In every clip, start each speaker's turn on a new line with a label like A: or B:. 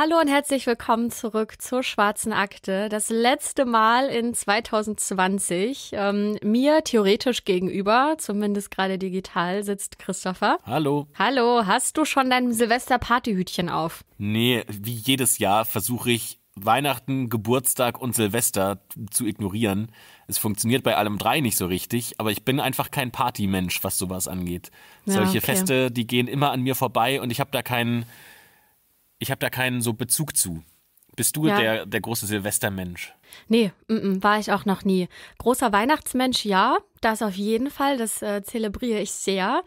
A: Hallo und herzlich willkommen zurück zur Schwarzen Akte. Das letzte Mal in 2020. Ähm, mir theoretisch gegenüber, zumindest gerade digital, sitzt Christopher. Hallo. Hallo, hast du schon dein Silvester-Partyhütchen auf?
B: Nee, wie jedes Jahr versuche ich Weihnachten, Geburtstag und Silvester zu ignorieren. Es funktioniert bei allem drei nicht so richtig, aber ich bin einfach kein Partymensch, was sowas angeht.
A: Ja, Solche okay. Feste,
B: die gehen immer an mir vorbei und ich habe da keinen ich habe da keinen so Bezug zu. Bist du ja. der, der große Silvestermensch?
A: Nee, m -m, war ich auch noch nie. Großer Weihnachtsmensch, ja, das auf jeden Fall, das äh, zelebriere ich sehr.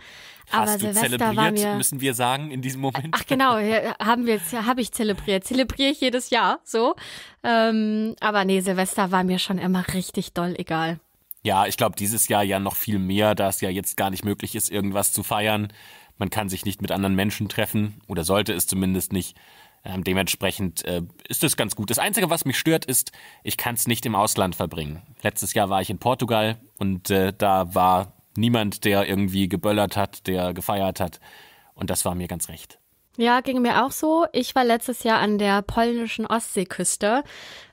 A: Aber Hast Aber du Silvester zelebriert, war mir, müssen
B: wir sagen, in diesem Moment. Ach
A: genau, haben wir, habe ich zelebriert. Zelebriere ich jedes Jahr, so. Ähm, aber nee, Silvester war mir schon immer richtig doll egal.
B: Ja, ich glaube, dieses Jahr ja noch viel mehr, da es ja jetzt gar nicht möglich ist, irgendwas zu feiern. Man kann sich nicht mit anderen Menschen treffen oder sollte es zumindest nicht. Ähm, dementsprechend äh, ist es ganz gut. Das Einzige, was mich stört, ist, ich kann es nicht im Ausland verbringen. Letztes Jahr war ich in Portugal und äh, da war niemand, der irgendwie geböllert hat, der gefeiert hat. Und das war mir ganz recht.
A: Ja, ging mir auch so. Ich war letztes Jahr an der polnischen Ostseeküste.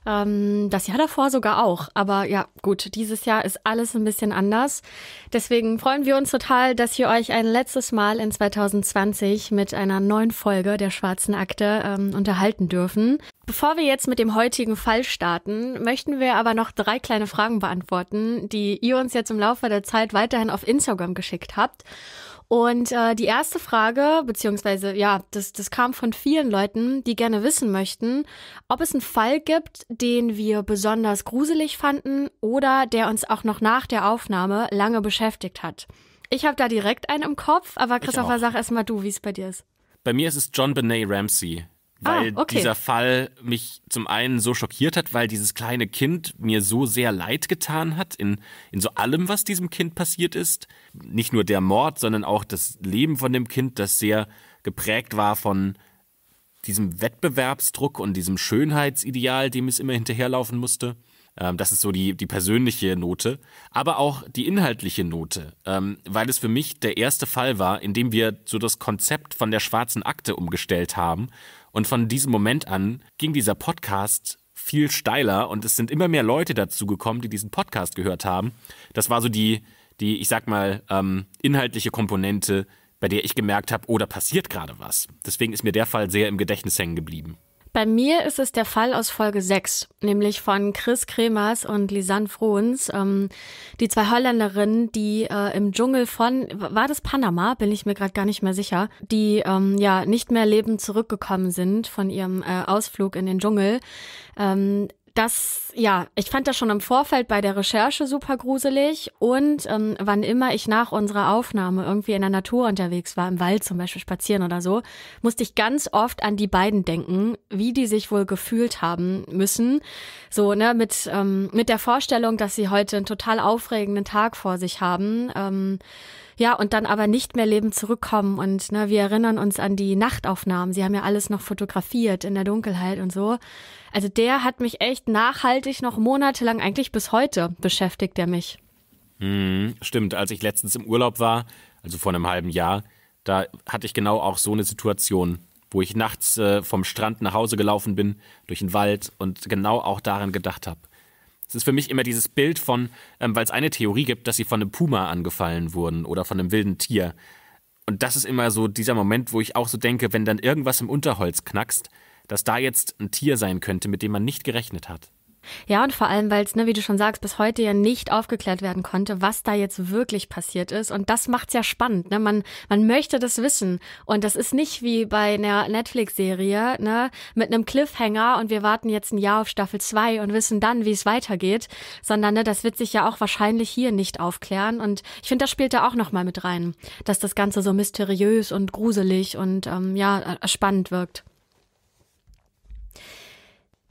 A: Ähm, das Jahr davor sogar auch. Aber ja, gut, dieses Jahr ist alles ein bisschen anders. Deswegen freuen wir uns total, dass wir euch ein letztes Mal in 2020 mit einer neuen Folge der Schwarzen Akte ähm, unterhalten dürfen. Bevor wir jetzt mit dem heutigen Fall starten, möchten wir aber noch drei kleine Fragen beantworten, die ihr uns jetzt im Laufe der Zeit weiterhin auf Instagram geschickt habt. Und äh, die erste Frage, beziehungsweise ja, das, das kam von vielen Leuten, die gerne wissen möchten, ob es einen Fall gibt, den wir besonders gruselig fanden oder der uns auch noch nach der Aufnahme lange beschäftigt hat. Ich habe da direkt einen im Kopf, aber Christopher, sag erstmal du, wie es bei dir ist.
B: Bei mir ist es John Benet Ramsey weil ah, okay. dieser Fall mich zum einen so schockiert hat, weil dieses kleine Kind mir so sehr leid getan hat in, in so allem, was diesem Kind passiert ist. Nicht nur der Mord, sondern auch das Leben von dem Kind, das sehr geprägt war von diesem Wettbewerbsdruck und diesem Schönheitsideal, dem es immer hinterherlaufen musste. Ähm, das ist so die, die persönliche Note, aber auch die inhaltliche Note, ähm, weil es für mich der erste Fall war, in dem wir so das Konzept von der schwarzen Akte umgestellt haben und von diesem Moment an ging dieser Podcast viel steiler und es sind immer mehr Leute dazu gekommen, die diesen Podcast gehört haben. Das war so die, die ich sag mal, ähm, inhaltliche Komponente, bei der ich gemerkt habe, oh, da passiert gerade was. Deswegen ist mir der Fall sehr im Gedächtnis hängen geblieben.
A: Bei mir ist es der Fall aus Folge 6, nämlich von Chris Kremers und Lisanne Frohens, ähm, die zwei Holländerinnen, die äh, im Dschungel von, war das Panama, bin ich mir gerade gar nicht mehr sicher, die ähm, ja nicht mehr lebend zurückgekommen sind von ihrem äh, Ausflug in den Dschungel. Ähm, das, ja, ich fand das schon im Vorfeld bei der Recherche super gruselig und ähm, wann immer ich nach unserer Aufnahme irgendwie in der Natur unterwegs war, im Wald zum Beispiel spazieren oder so, musste ich ganz oft an die beiden denken, wie die sich wohl gefühlt haben müssen. So, ne, mit, ähm, mit der Vorstellung, dass sie heute einen total aufregenden Tag vor sich haben. Ähm, ja, und dann aber nicht mehr lebend zurückkommen. Und ne, wir erinnern uns an die Nachtaufnahmen. Sie haben ja alles noch fotografiert in der Dunkelheit und so. Also der hat mich echt nachhaltig noch monatelang, eigentlich bis heute, beschäftigt er mich.
B: Hm, stimmt, als ich letztens im Urlaub war, also vor einem halben Jahr, da hatte ich genau auch so eine Situation, wo ich nachts äh, vom Strand nach Hause gelaufen bin, durch den Wald und genau auch daran gedacht habe. Es ist für mich immer dieses Bild von, ähm, weil es eine Theorie gibt, dass sie von einem Puma angefallen wurden oder von einem wilden Tier. Und das ist immer so dieser Moment, wo ich auch so denke, wenn dann irgendwas im Unterholz knackst, dass da jetzt ein Tier sein könnte, mit dem man nicht gerechnet hat.
A: Ja, und vor allem, weil es, ne, wie du schon sagst, bis heute ja nicht aufgeklärt werden konnte, was da jetzt wirklich passiert ist. Und das macht's ja spannend. Ne? Man, man möchte das wissen. Und das ist nicht wie bei einer Netflix-Serie, ne, mit einem Cliffhanger und wir warten jetzt ein Jahr auf Staffel 2 und wissen dann, wie es weitergeht, sondern ne, das wird sich ja auch wahrscheinlich hier nicht aufklären. Und ich finde, das spielt da auch nochmal mit rein, dass das Ganze so mysteriös und gruselig und ähm, ja, äh, spannend wirkt.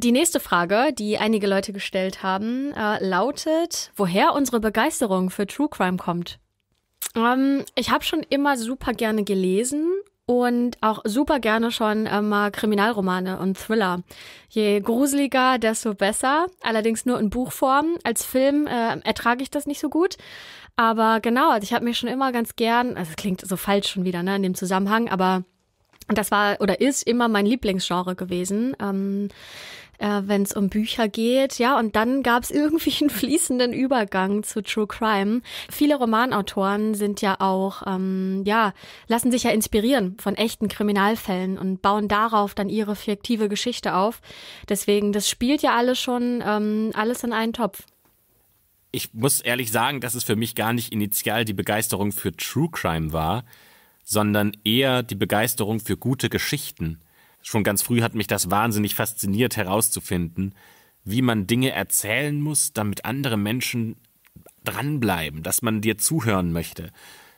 A: Die nächste Frage, die einige Leute gestellt haben, äh, lautet, woher unsere Begeisterung für True Crime kommt. Ähm, ich habe schon immer super gerne gelesen und auch super gerne schon äh, mal Kriminalromane und Thriller. Je gruseliger, desto besser. Allerdings nur in Buchform. Als Film äh, ertrage ich das nicht so gut. Aber genau, also ich habe mir schon immer ganz gern, also klingt so falsch schon wieder, ne, in dem Zusammenhang, aber das war oder ist immer mein Lieblingsgenre gewesen. Ähm, äh, wenn es um Bücher geht. Ja, und dann gab es irgendwie einen fließenden Übergang zu True Crime. Viele Romanautoren sind ja auch, ähm, ja, lassen sich ja inspirieren von echten Kriminalfällen und bauen darauf dann ihre fiktive Geschichte auf. Deswegen, das spielt ja alles schon ähm, alles in einen Topf
B: ich muss ehrlich sagen, dass es für mich gar nicht initial die Begeisterung für True Crime war, sondern eher die Begeisterung für gute Geschichten. Schon ganz früh hat mich das wahnsinnig fasziniert herauszufinden, wie man Dinge erzählen muss, damit andere Menschen dranbleiben, dass man dir zuhören möchte.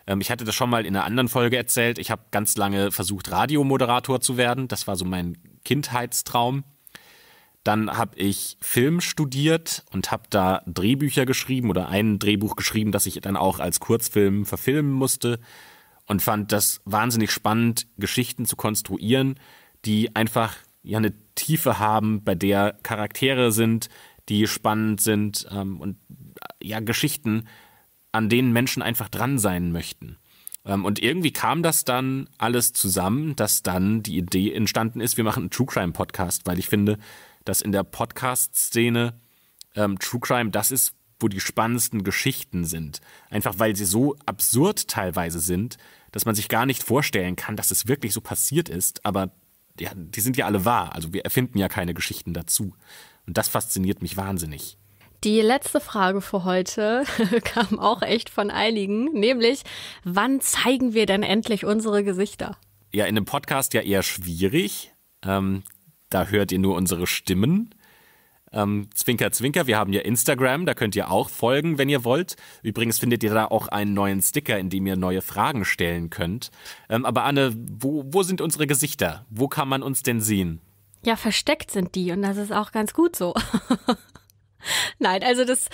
B: Ähm, ich hatte das schon mal in einer anderen Folge erzählt. Ich habe ganz lange versucht, Radiomoderator zu werden. Das war so mein Kindheitstraum. Dann habe ich Film studiert und habe da Drehbücher geschrieben oder ein Drehbuch geschrieben, das ich dann auch als Kurzfilm verfilmen musste und fand das wahnsinnig spannend, Geschichten zu konstruieren die einfach ja eine Tiefe haben, bei der Charaktere sind, die spannend sind ähm, und ja Geschichten, an denen Menschen einfach dran sein möchten. Ähm, und irgendwie kam das dann alles zusammen, dass dann die Idee entstanden ist, wir machen einen True Crime Podcast, weil ich finde, dass in der Podcast-Szene ähm, True Crime das ist, wo die spannendsten Geschichten sind. Einfach weil sie so absurd teilweise sind, dass man sich gar nicht vorstellen kann, dass es wirklich so passiert ist. Aber die, die sind ja alle wahr. Also wir erfinden ja keine Geschichten dazu. Und das fasziniert mich wahnsinnig.
A: Die letzte Frage für heute kam auch echt von einigen, nämlich wann zeigen wir denn endlich unsere Gesichter?
B: Ja, in einem Podcast ja eher schwierig. Ähm, da hört ihr nur unsere Stimmen. Ähm, zwinker, zwinker, wir haben ja Instagram, da könnt ihr auch folgen, wenn ihr wollt. Übrigens findet ihr da auch einen neuen Sticker, in dem ihr neue Fragen stellen könnt. Ähm, aber Anne, wo, wo sind unsere Gesichter? Wo kann man uns denn sehen?
A: Ja, versteckt sind die und das ist auch ganz gut so. Nein, also das,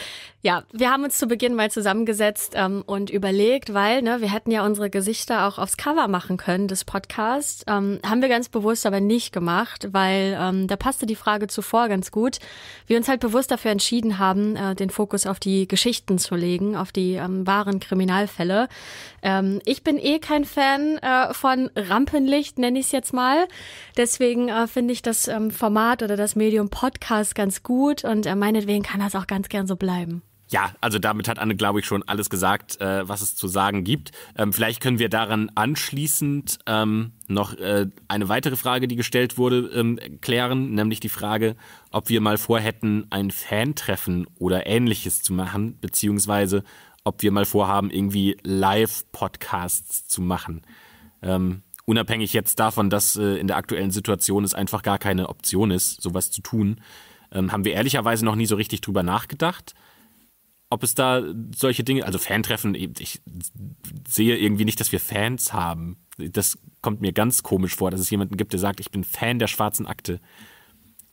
A: ja, wir haben uns zu Beginn mal zusammengesetzt ähm, und überlegt, weil ne, wir hätten ja unsere Gesichter auch aufs Cover machen können des Podcasts. Ähm, haben wir ganz bewusst aber nicht gemacht, weil ähm, da passte die Frage zuvor ganz gut. Wir uns halt bewusst dafür entschieden haben, äh, den Fokus auf die Geschichten zu legen, auf die ähm, wahren Kriminalfälle. Ähm, ich bin eh kein Fan äh, von Rampenlicht, nenne ich es jetzt mal. Deswegen äh, finde ich das ähm, Format oder das Medium Podcast ganz gut und äh, meinetwegen Deswegen kann das auch ganz gern so bleiben.
B: Ja, also damit hat Anne, glaube ich, schon alles gesagt, äh, was es zu sagen gibt. Ähm, vielleicht können wir daran anschließend ähm, noch äh, eine weitere Frage, die gestellt wurde, ähm, klären, nämlich die Frage, ob wir mal vorhätten, ein Fan-Treffen oder ähnliches zu machen, beziehungsweise ob wir mal vorhaben, irgendwie Live-Podcasts zu machen. Ähm, unabhängig jetzt davon, dass äh, in der aktuellen Situation es einfach gar keine Option ist, sowas zu tun. Ähm, haben wir ehrlicherweise noch nie so richtig drüber nachgedacht, ob es da solche Dinge, also Fantreffen, ich sehe irgendwie nicht, dass wir Fans haben. Das kommt mir ganz komisch vor, dass es jemanden gibt, der sagt, ich bin Fan der schwarzen Akte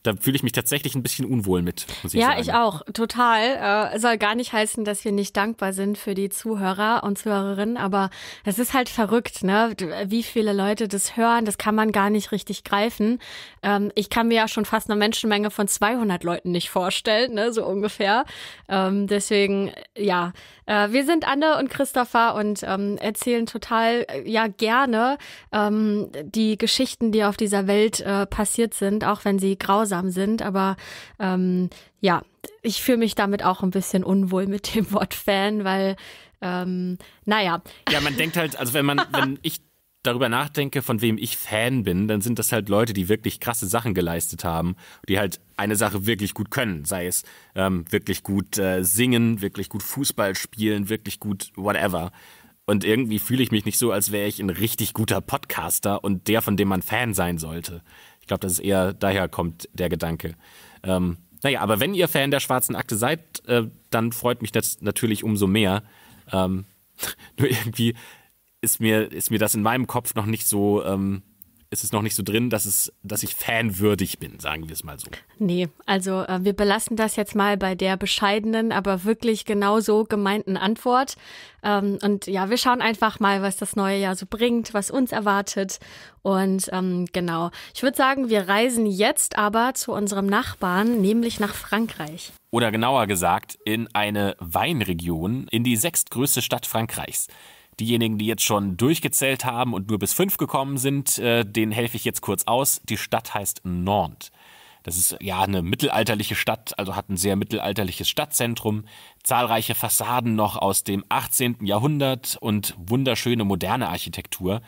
B: da fühle ich mich tatsächlich ein bisschen unwohl mit. Muss Ich ja, sagen. ich auch,
A: total. Äh, soll gar nicht heißen, dass wir nicht dankbar sind für die Zuhörer und Zuhörerinnen, aber es ist halt verrückt, ne? Wie viele Leute das hören, das kann man gar nicht richtig greifen. Ähm, ich kann mir ja schon fast eine Menschenmenge von 200 Leuten nicht vorstellen, ne? So ungefähr. Ähm, deswegen, ja, äh, wir sind Anne und Christopher und ähm, erzählen total, äh, ja, gerne ähm, die Geschichten, die auf dieser Welt äh, passiert sind, auch wenn sie grausam sparsam sind, aber ähm, ja, ich fühle mich damit auch ein bisschen unwohl mit dem Wort Fan, weil, ähm, naja.
B: Ja, man denkt halt, also wenn man, wenn ich darüber nachdenke, von wem ich Fan bin, dann sind das halt Leute, die wirklich krasse Sachen geleistet haben, die halt eine Sache wirklich gut können, sei es ähm, wirklich gut äh, singen, wirklich gut Fußball spielen, wirklich gut whatever. Und irgendwie fühle ich mich nicht so, als wäre ich ein richtig guter Podcaster und der, von dem man Fan sein sollte. Ich glaube, dass es eher daher kommt der Gedanke. Ähm, naja, aber wenn ihr Fan der schwarzen Akte seid, äh, dann freut mich das natürlich umso mehr. Ähm, nur irgendwie ist mir, ist mir das in meinem Kopf noch nicht so, ähm, ist es noch nicht so drin, dass, es, dass ich fanwürdig bin, sagen wir es mal so.
A: Nee, also äh, wir belassen das jetzt mal bei der bescheidenen, aber wirklich genau so gemeinten Antwort. Ähm, und ja, wir schauen einfach mal, was das neue Jahr so bringt, was uns erwartet. Und ähm, genau, ich würde sagen, wir reisen jetzt aber zu unserem Nachbarn, nämlich nach Frankreich.
B: Oder genauer gesagt, in eine Weinregion, in die sechstgrößte Stadt Frankreichs. Diejenigen, die jetzt schon durchgezählt haben und nur bis fünf gekommen sind, äh, denen helfe ich jetzt kurz aus. Die Stadt heißt Nantes. Das ist ja eine mittelalterliche Stadt, also hat ein sehr mittelalterliches Stadtzentrum, zahlreiche Fassaden noch aus dem 18. Jahrhundert und wunderschöne moderne Architektur.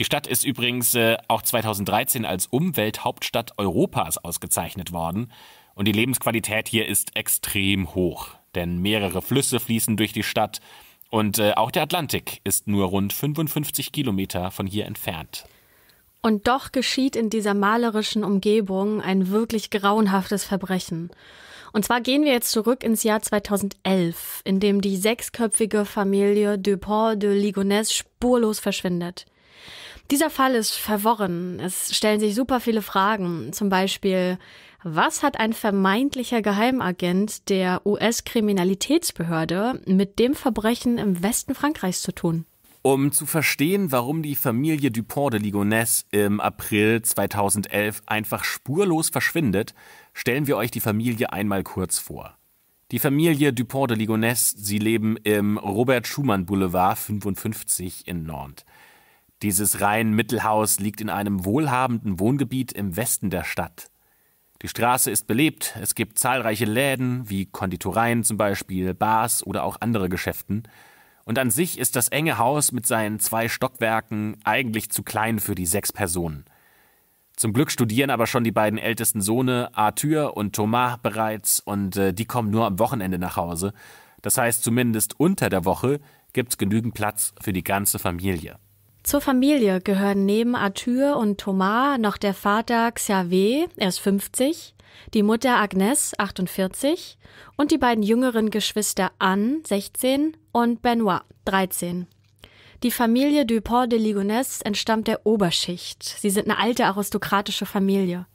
B: Die Stadt ist übrigens äh, auch 2013 als Umwelthauptstadt Europas ausgezeichnet worden und die Lebensqualität hier ist extrem hoch, denn mehrere Flüsse fließen durch die Stadt, und äh, auch der Atlantik ist nur rund 55 Kilometer von hier entfernt.
A: Und doch geschieht in dieser malerischen Umgebung ein wirklich grauenhaftes Verbrechen. Und zwar gehen wir jetzt zurück ins Jahr 2011, in dem die sechsköpfige Familie Dupont de Ligonnès spurlos verschwindet. Dieser Fall ist verworren. Es stellen sich super viele Fragen. Zum Beispiel, was hat ein vermeintlicher Geheimagent der US-Kriminalitätsbehörde mit dem Verbrechen im Westen Frankreichs zu tun?
B: Um zu verstehen, warum die Familie Dupont de Ligonesse im April 2011 einfach spurlos verschwindet, stellen wir euch die Familie einmal kurz vor. Die Familie Dupont de Ligonesse, sie leben im Robert Schumann Boulevard 55 in Nantes. Dieses rein Mittelhaus liegt in einem wohlhabenden Wohngebiet im Westen der Stadt. Die Straße ist belebt, es gibt zahlreiche Läden, wie Konditoreien zum Beispiel, Bars oder auch andere Geschäften. Und an sich ist das enge Haus mit seinen zwei Stockwerken eigentlich zu klein für die sechs Personen. Zum Glück studieren aber schon die beiden ältesten Sohne Arthur und Thomas bereits und äh, die kommen nur am Wochenende nach Hause. Das heißt, zumindest unter der Woche gibt's genügend Platz für die ganze Familie.
A: Zur Familie gehören neben Arthur und Thomas noch der Vater Xavier, er ist 50, die Mutter Agnes, 48, und die beiden jüngeren Geschwister Anne, 16, und Benoit, 13. Die Familie Dupont de Ligonnès entstammt der Oberschicht. Sie sind eine alte aristokratische Familie.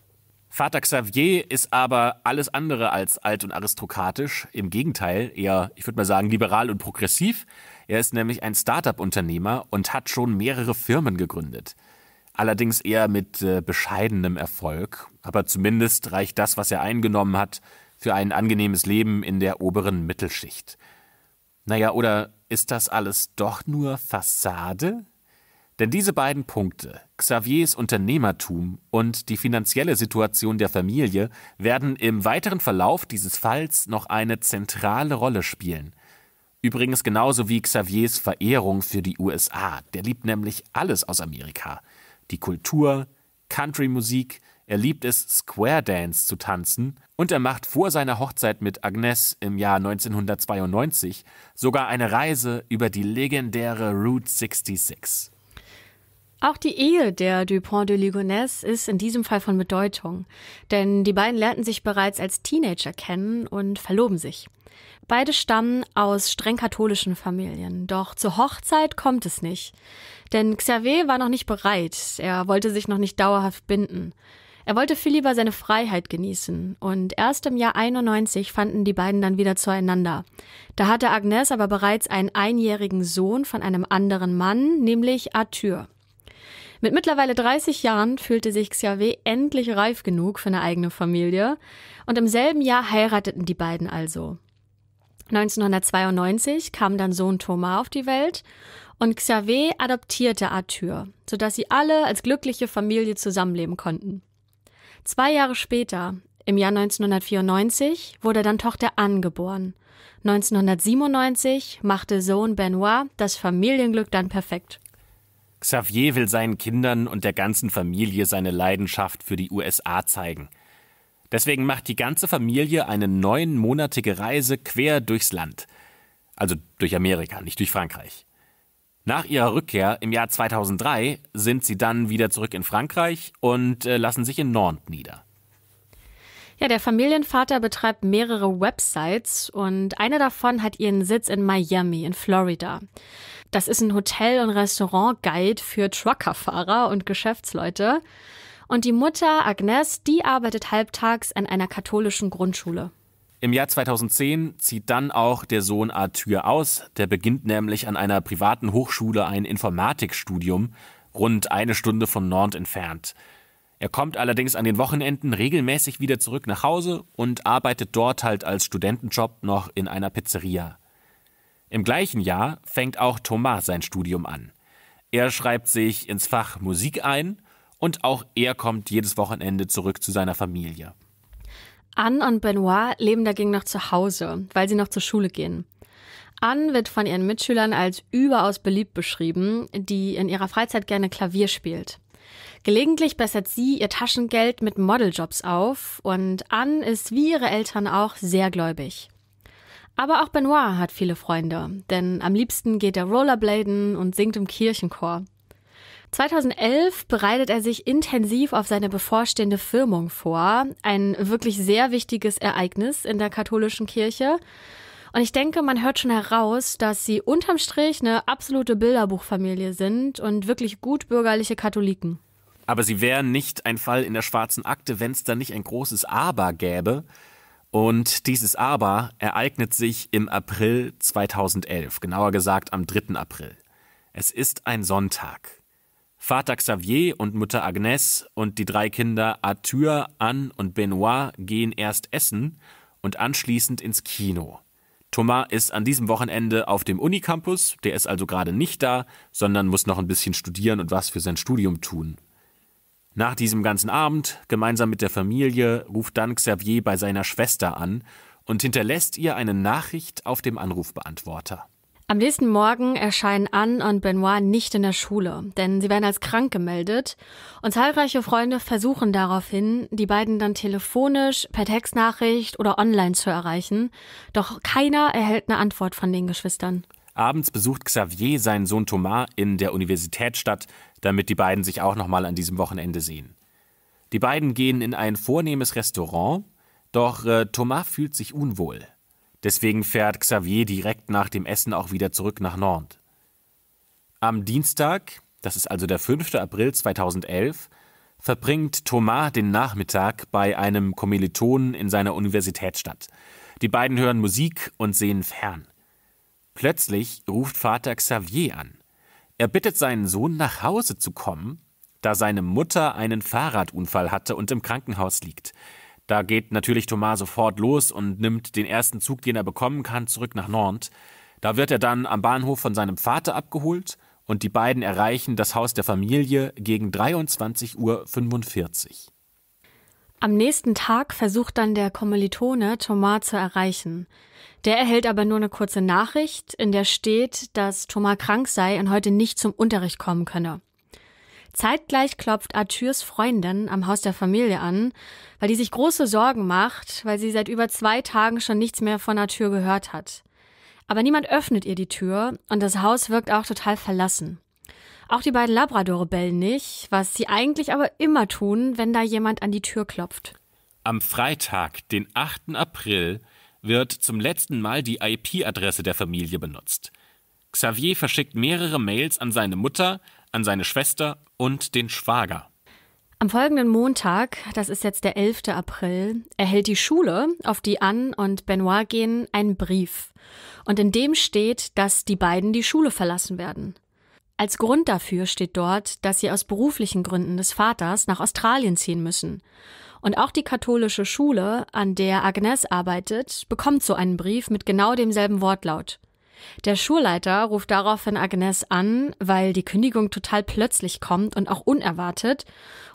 B: Vater Xavier ist aber alles andere als alt und aristokratisch. Im Gegenteil, eher, ich würde mal sagen, liberal und progressiv. Er ist nämlich ein Startup-Unternehmer und hat schon mehrere Firmen gegründet. Allerdings eher mit äh, bescheidenem Erfolg, aber zumindest reicht das, was er eingenommen hat, für ein angenehmes Leben in der oberen Mittelschicht. Naja, oder ist das alles doch nur Fassade? Denn diese beiden Punkte, Xaviers Unternehmertum und die finanzielle Situation der Familie, werden im weiteren Verlauf dieses Falls noch eine zentrale Rolle spielen. Übrigens genauso wie Xaviers Verehrung für die USA. Der liebt nämlich alles aus Amerika. Die Kultur, Country-Musik, er liebt es, Square Dance zu tanzen und er macht vor seiner Hochzeit mit Agnes im Jahr 1992 sogar eine Reise über die legendäre Route 66.
A: Auch die Ehe der Dupont de Ligonnès ist in diesem Fall von Bedeutung, denn die beiden lernten sich bereits als Teenager kennen und verloben sich. Beide stammen aus streng katholischen Familien, doch zur Hochzeit kommt es nicht, denn Xavier war noch nicht bereit, er wollte sich noch nicht dauerhaft binden. Er wollte viel lieber seine Freiheit genießen und erst im Jahr 91 fanden die beiden dann wieder zueinander. Da hatte Agnes aber bereits einen einjährigen Sohn von einem anderen Mann, nämlich Arthur. Mit mittlerweile 30 Jahren fühlte sich Xiawe endlich reif genug für eine eigene Familie und im selben Jahr heirateten die beiden also. 1992 kam dann Sohn Thomas auf die Welt und Xavier adoptierte Arthur, sodass sie alle als glückliche Familie zusammenleben konnten. Zwei Jahre später, im Jahr 1994, wurde dann Tochter Anne geboren. 1997 machte Sohn Benoit das Familienglück dann perfekt.
B: Xavier will seinen Kindern und der ganzen Familie seine Leidenschaft für die USA zeigen. Deswegen macht die ganze Familie eine neunmonatige Reise quer durchs Land. Also durch Amerika, nicht durch Frankreich. Nach ihrer Rückkehr im Jahr 2003 sind sie dann wieder zurück in Frankreich und äh, lassen sich in Nantes nieder.
A: Ja, der Familienvater betreibt mehrere Websites und eine davon hat ihren Sitz in Miami in Florida. Das ist ein Hotel- und Restaurant-Guide für Truckerfahrer und Geschäftsleute. Und die Mutter, Agnes, die arbeitet halbtags an einer katholischen Grundschule.
B: Im Jahr 2010 zieht dann auch der Sohn Arthur aus. Der beginnt nämlich an einer privaten Hochschule ein Informatikstudium, rund eine Stunde von Nantes entfernt. Er kommt allerdings an den Wochenenden regelmäßig wieder zurück nach Hause und arbeitet dort halt als Studentenjob noch in einer Pizzeria. Im gleichen Jahr fängt auch Thomas sein Studium an. Er schreibt sich ins Fach Musik ein und auch er kommt jedes Wochenende zurück zu seiner Familie.
A: Anne und Benoit leben dagegen noch zu Hause, weil sie noch zur Schule gehen. Anne wird von ihren Mitschülern als überaus beliebt beschrieben, die in ihrer Freizeit gerne Klavier spielt. Gelegentlich bessert sie ihr Taschengeld mit Modeljobs auf und Anne ist wie ihre Eltern auch sehr gläubig. Aber auch Benoit hat viele Freunde, denn am liebsten geht er Rollerbladen und singt im Kirchenchor. 2011 bereitet er sich intensiv auf seine bevorstehende Firmung vor, ein wirklich sehr wichtiges Ereignis in der katholischen Kirche. Und ich denke, man hört schon heraus, dass sie unterm Strich eine absolute Bilderbuchfamilie sind und wirklich gut bürgerliche Katholiken.
B: Aber sie wären nicht ein Fall in der schwarzen Akte, wenn es da nicht ein großes Aber gäbe, und dieses Aber ereignet sich im April 2011, genauer gesagt am 3. April. Es ist ein Sonntag. Vater Xavier und Mutter Agnes und die drei Kinder Arthur, Anne und Benoit gehen erst essen und anschließend ins Kino. Thomas ist an diesem Wochenende auf dem Unicampus, der ist also gerade nicht da, sondern muss noch ein bisschen studieren und was für sein Studium tun. Nach diesem ganzen Abend, gemeinsam mit der Familie, ruft dann Xavier bei seiner Schwester an und hinterlässt ihr eine Nachricht auf dem Anrufbeantworter.
A: Am nächsten Morgen erscheinen Anne und Benoit nicht in der Schule, denn sie werden als krank gemeldet und zahlreiche Freunde versuchen daraufhin, die beiden dann telefonisch, per Textnachricht oder online zu erreichen, doch keiner erhält eine Antwort von den Geschwistern.
B: Abends besucht Xavier seinen Sohn Thomas in der Universitätsstadt, damit die beiden sich auch nochmal an diesem Wochenende sehen. Die beiden gehen in ein vornehmes Restaurant, doch äh, Thomas fühlt sich unwohl. Deswegen fährt Xavier direkt nach dem Essen auch wieder zurück nach Nantes. Am Dienstag, das ist also der 5. April 2011, verbringt Thomas den Nachmittag bei einem Kommilitonen in seiner Universitätsstadt. Die beiden hören Musik und sehen fern. Plötzlich ruft Vater Xavier an. Er bittet seinen Sohn, nach Hause zu kommen, da seine Mutter einen Fahrradunfall hatte und im Krankenhaus liegt. Da geht natürlich Thomas sofort los und nimmt den ersten Zug, den er bekommen kann, zurück nach Nantes. Da wird er dann am Bahnhof von seinem Vater abgeholt und die beiden erreichen das Haus der Familie gegen 23.45 Uhr.
A: Am nächsten Tag versucht dann der Kommilitone Thomas zu erreichen. Der erhält aber nur eine kurze Nachricht, in der steht, dass Thomas krank sei und heute nicht zum Unterricht kommen könne. Zeitgleich klopft Arthurs Freundin am Haus der Familie an, weil die sich große Sorgen macht, weil sie seit über zwei Tagen schon nichts mehr von Arthur gehört hat. Aber niemand öffnet ihr die Tür und das Haus wirkt auch total verlassen. Auch die beiden Labradore bellen nicht, was sie eigentlich aber immer tun, wenn da jemand an die Tür klopft.
B: Am Freitag, den 8. April, wird zum letzten Mal die IP-Adresse der Familie benutzt. Xavier verschickt mehrere Mails an seine Mutter, an seine Schwester und den Schwager.
A: Am folgenden Montag, das ist jetzt der 11. April, erhält die Schule, auf die Anne und Benoit gehen, einen Brief. Und in dem steht, dass die beiden die Schule verlassen werden. Als Grund dafür steht dort, dass sie aus beruflichen Gründen des Vaters nach Australien ziehen müssen. Und auch die katholische Schule, an der Agnes arbeitet, bekommt so einen Brief mit genau demselben Wortlaut. Der Schulleiter ruft daraufhin Agnes an, weil die Kündigung total plötzlich kommt und auch unerwartet.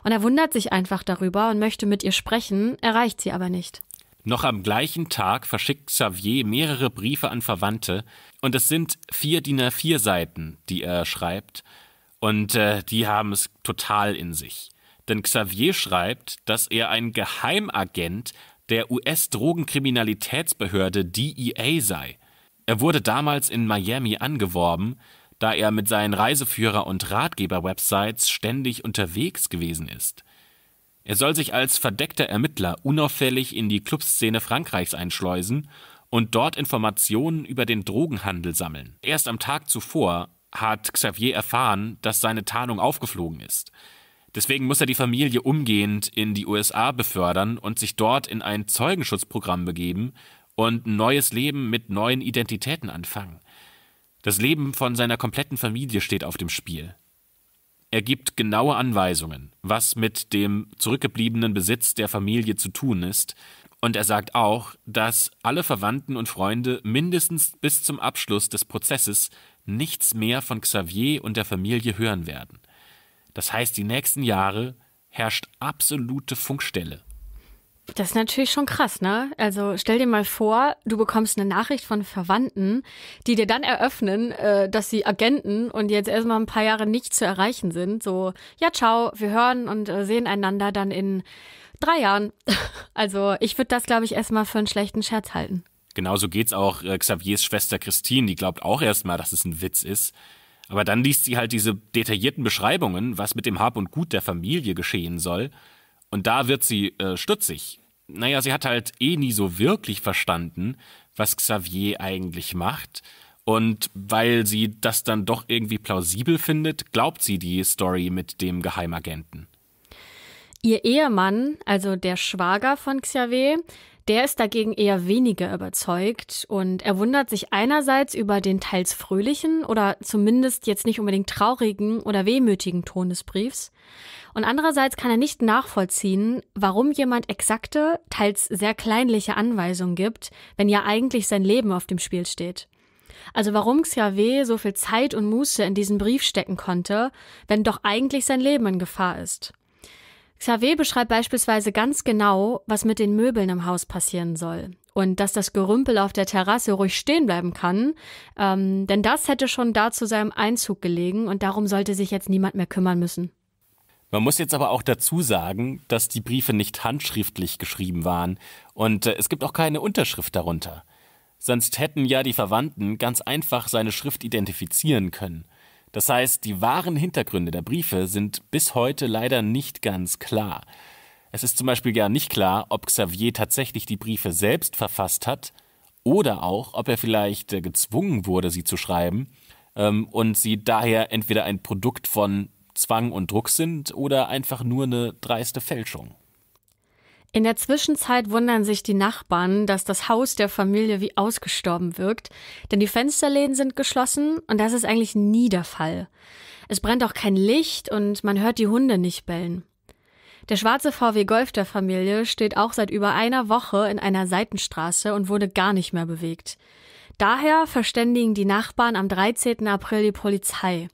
A: Und er wundert sich einfach darüber und möchte mit ihr sprechen, erreicht sie aber nicht.
B: Noch am gleichen Tag verschickt Xavier mehrere Briefe an Verwandte, und es sind vier DIN A4-Seiten, die er schreibt. Und äh, die haben es total in sich. Denn Xavier schreibt, dass er ein Geheimagent der US-Drogenkriminalitätsbehörde DEA sei. Er wurde damals in Miami angeworben, da er mit seinen Reiseführer- und Ratgeber-Websites ständig unterwegs gewesen ist. Er soll sich als verdeckter Ermittler unauffällig in die Clubszene Frankreichs einschleusen und dort Informationen über den Drogenhandel sammeln. Erst am Tag zuvor hat Xavier erfahren, dass seine Tarnung aufgeflogen ist. Deswegen muss er die Familie umgehend in die USA befördern und sich dort in ein Zeugenschutzprogramm begeben und ein neues Leben mit neuen Identitäten anfangen. Das Leben von seiner kompletten Familie steht auf dem Spiel. Er gibt genaue Anweisungen, was mit dem zurückgebliebenen Besitz der Familie zu tun ist und er sagt auch, dass alle Verwandten und Freunde mindestens bis zum Abschluss des Prozesses nichts mehr von Xavier und der Familie hören werden. Das heißt, die nächsten Jahre herrscht absolute Funkstelle.
A: Das ist natürlich schon krass, ne? Also stell dir mal vor, du bekommst eine Nachricht von Verwandten, die dir dann eröffnen, äh, dass sie Agenten und jetzt erstmal ein paar Jahre nicht zu erreichen sind. So, ja, ciao, wir hören und äh, sehen einander dann in drei Jahren. Also ich würde das, glaube ich, erstmal für einen schlechten Scherz halten.
B: Genauso geht es auch äh, Xaviers Schwester Christine, die glaubt auch erstmal, dass es ein Witz ist. Aber dann liest sie halt diese detaillierten Beschreibungen, was mit dem Hab und Gut der Familie geschehen soll. Und da wird sie äh, stutzig. Naja, sie hat halt eh nie so wirklich verstanden, was Xavier eigentlich macht. Und weil sie das dann doch irgendwie plausibel findet, glaubt sie die Story mit dem Geheimagenten.
A: Ihr Ehemann, also der Schwager von Xiawe, der ist dagegen eher weniger überzeugt und er wundert sich einerseits über den teils fröhlichen oder zumindest jetzt nicht unbedingt traurigen oder wehmütigen Ton des Briefs. Und andererseits kann er nicht nachvollziehen, warum jemand exakte, teils sehr kleinliche Anweisungen gibt, wenn ja eigentlich sein Leben auf dem Spiel steht. Also warum Xiawe so viel Zeit und Muße in diesen Brief stecken konnte, wenn doch eigentlich sein Leben in Gefahr ist. Xavier beschreibt beispielsweise ganz genau, was mit den Möbeln im Haus passieren soll. Und dass das Gerümpel auf der Terrasse ruhig stehen bleiben kann, ähm, denn das hätte schon da zu seinem Einzug gelegen und darum sollte sich jetzt niemand mehr kümmern müssen.
B: Man muss jetzt aber auch dazu sagen, dass die Briefe nicht handschriftlich geschrieben waren und äh, es gibt auch keine Unterschrift darunter. Sonst hätten ja die Verwandten ganz einfach seine Schrift identifizieren können. Das heißt, die wahren Hintergründe der Briefe sind bis heute leider nicht ganz klar. Es ist zum Beispiel gar nicht klar, ob Xavier tatsächlich die Briefe selbst verfasst hat oder auch, ob er vielleicht äh, gezwungen wurde, sie zu schreiben ähm, und sie daher entweder ein Produkt von Zwang und Druck sind oder einfach nur eine dreiste Fälschung. In
A: der Zwischenzeit wundern sich die Nachbarn, dass das Haus der Familie wie ausgestorben wirkt, denn die Fensterläden sind geschlossen und das ist eigentlich nie der Fall. Es brennt auch kein Licht und man hört die Hunde nicht bellen. Der schwarze VW Golf der Familie steht auch seit über einer Woche in einer Seitenstraße und wurde gar nicht mehr bewegt. Daher verständigen die Nachbarn am 13. April die Polizei.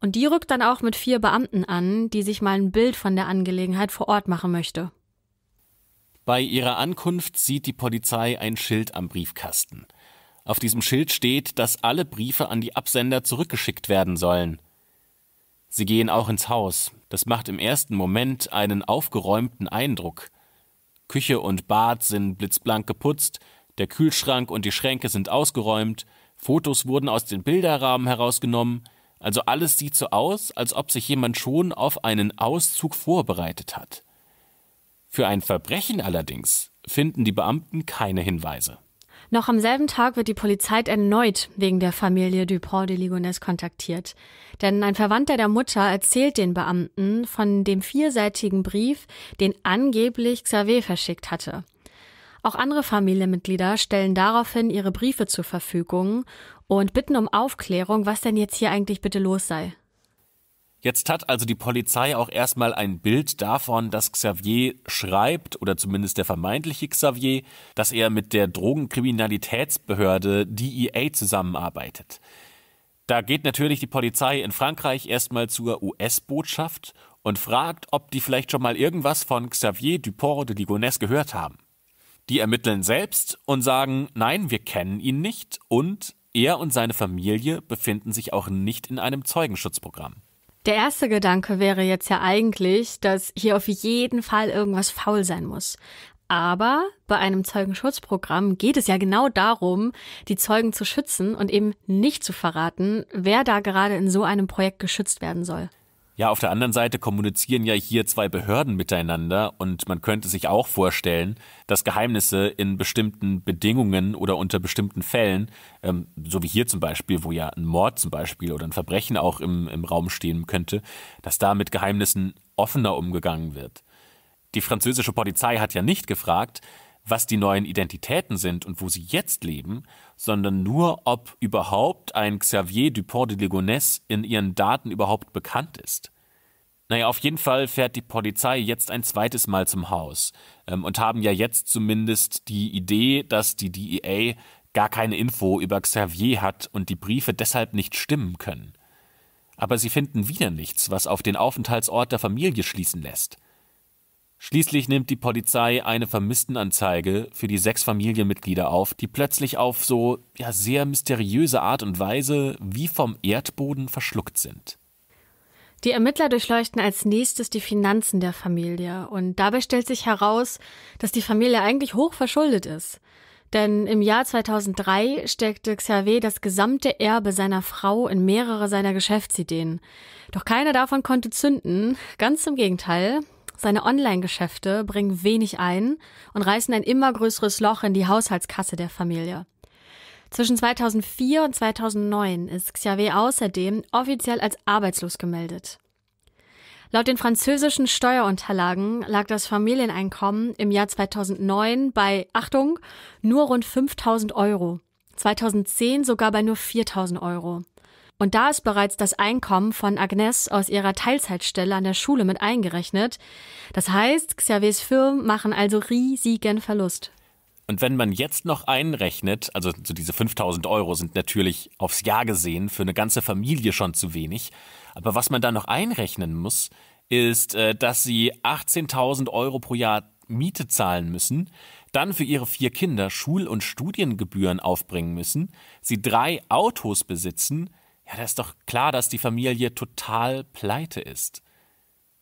A: Und die rückt dann auch mit vier Beamten an, die sich mal ein Bild von der Angelegenheit vor Ort machen möchte.
B: Bei ihrer Ankunft sieht die Polizei ein Schild am Briefkasten. Auf diesem Schild steht, dass alle Briefe an die Absender zurückgeschickt werden sollen. Sie gehen auch ins Haus. Das macht im ersten Moment einen aufgeräumten Eindruck. Küche und Bad sind blitzblank geputzt, der Kühlschrank und die Schränke sind ausgeräumt, Fotos wurden aus den Bilderrahmen herausgenommen, also alles sieht so aus, als ob sich jemand schon auf einen Auszug vorbereitet hat. Für ein Verbrechen allerdings finden die Beamten keine Hinweise.
A: Noch am selben Tag wird die Polizei erneut wegen der Familie Dupont de Ligonnès kontaktiert. Denn ein Verwandter der Mutter erzählt den Beamten von dem vierseitigen Brief, den angeblich Xavier verschickt hatte. Auch andere Familienmitglieder stellen daraufhin ihre Briefe zur Verfügung und bitten um Aufklärung, was denn jetzt hier eigentlich bitte los sei.
B: Jetzt hat also die Polizei auch erstmal ein Bild davon, dass Xavier schreibt, oder zumindest der vermeintliche Xavier, dass er mit der Drogenkriminalitätsbehörde DEA zusammenarbeitet. Da geht natürlich die Polizei in Frankreich erstmal zur US-Botschaft und fragt, ob die vielleicht schon mal irgendwas von Xavier Duport de Ligonnès gehört haben. Die ermitteln selbst und sagen, nein, wir kennen ihn nicht und er und seine Familie befinden sich auch nicht in einem Zeugenschutzprogramm.
A: Der erste Gedanke wäre jetzt ja eigentlich, dass hier auf jeden Fall irgendwas faul sein muss. Aber bei einem Zeugenschutzprogramm geht es ja genau darum, die Zeugen zu schützen und eben nicht zu verraten, wer da gerade in so einem Projekt geschützt werden soll.
B: Ja, auf der anderen Seite kommunizieren ja hier zwei Behörden miteinander und man könnte sich auch vorstellen, dass Geheimnisse in bestimmten Bedingungen oder unter bestimmten Fällen, ähm, so wie hier zum Beispiel, wo ja ein Mord zum Beispiel oder ein Verbrechen auch im, im Raum stehen könnte, dass da mit Geheimnissen offener umgegangen wird. Die französische Polizei hat ja nicht gefragt, was die neuen Identitäten sind und wo sie jetzt leben, sondern nur, ob überhaupt ein Xavier Dupont de Ligonnès in ihren Daten überhaupt bekannt ist. Naja, auf jeden Fall fährt die Polizei jetzt ein zweites Mal zum Haus ähm, und haben ja jetzt zumindest die Idee, dass die DEA gar keine Info über Xavier hat und die Briefe deshalb nicht stimmen können. Aber sie finden wieder nichts, was auf den Aufenthaltsort der Familie schließen lässt. Schließlich nimmt die Polizei eine Vermisstenanzeige für die sechs Familienmitglieder auf, die plötzlich auf so ja, sehr mysteriöse Art und Weise wie vom Erdboden verschluckt sind.
A: Die Ermittler durchleuchten als nächstes die Finanzen der Familie und dabei stellt sich heraus, dass die Familie eigentlich hoch verschuldet ist. Denn im Jahr 2003 steckte Xavier das gesamte Erbe seiner Frau in mehrere seiner Geschäftsideen. Doch keiner davon konnte zünden. Ganz im Gegenteil. Seine Online-Geschäfte bringen wenig ein und reißen ein immer größeres Loch in die Haushaltskasse der Familie. Zwischen 2004 und 2009 ist Xiawe außerdem offiziell als arbeitslos gemeldet. Laut den französischen Steuerunterlagen lag das Familieneinkommen im Jahr 2009 bei, Achtung, nur rund 5000 Euro, 2010 sogar bei nur 4000 Euro. Und da ist bereits das Einkommen von Agnes aus ihrer Teilzeitstelle an der Schule mit eingerechnet. Das heißt, Xavier's Firmen machen also riesigen Verlust.
B: Und wenn man jetzt noch einrechnet, also so diese 5000 Euro sind natürlich aufs Jahr gesehen für eine ganze Familie schon zu wenig, aber was man da noch einrechnen muss, ist, äh, dass sie 18.000 Euro pro Jahr Miete zahlen müssen, dann für ihre vier Kinder Schul- und Studiengebühren aufbringen müssen, sie drei Autos besitzen, ja, da ist doch klar, dass die Familie total pleite ist.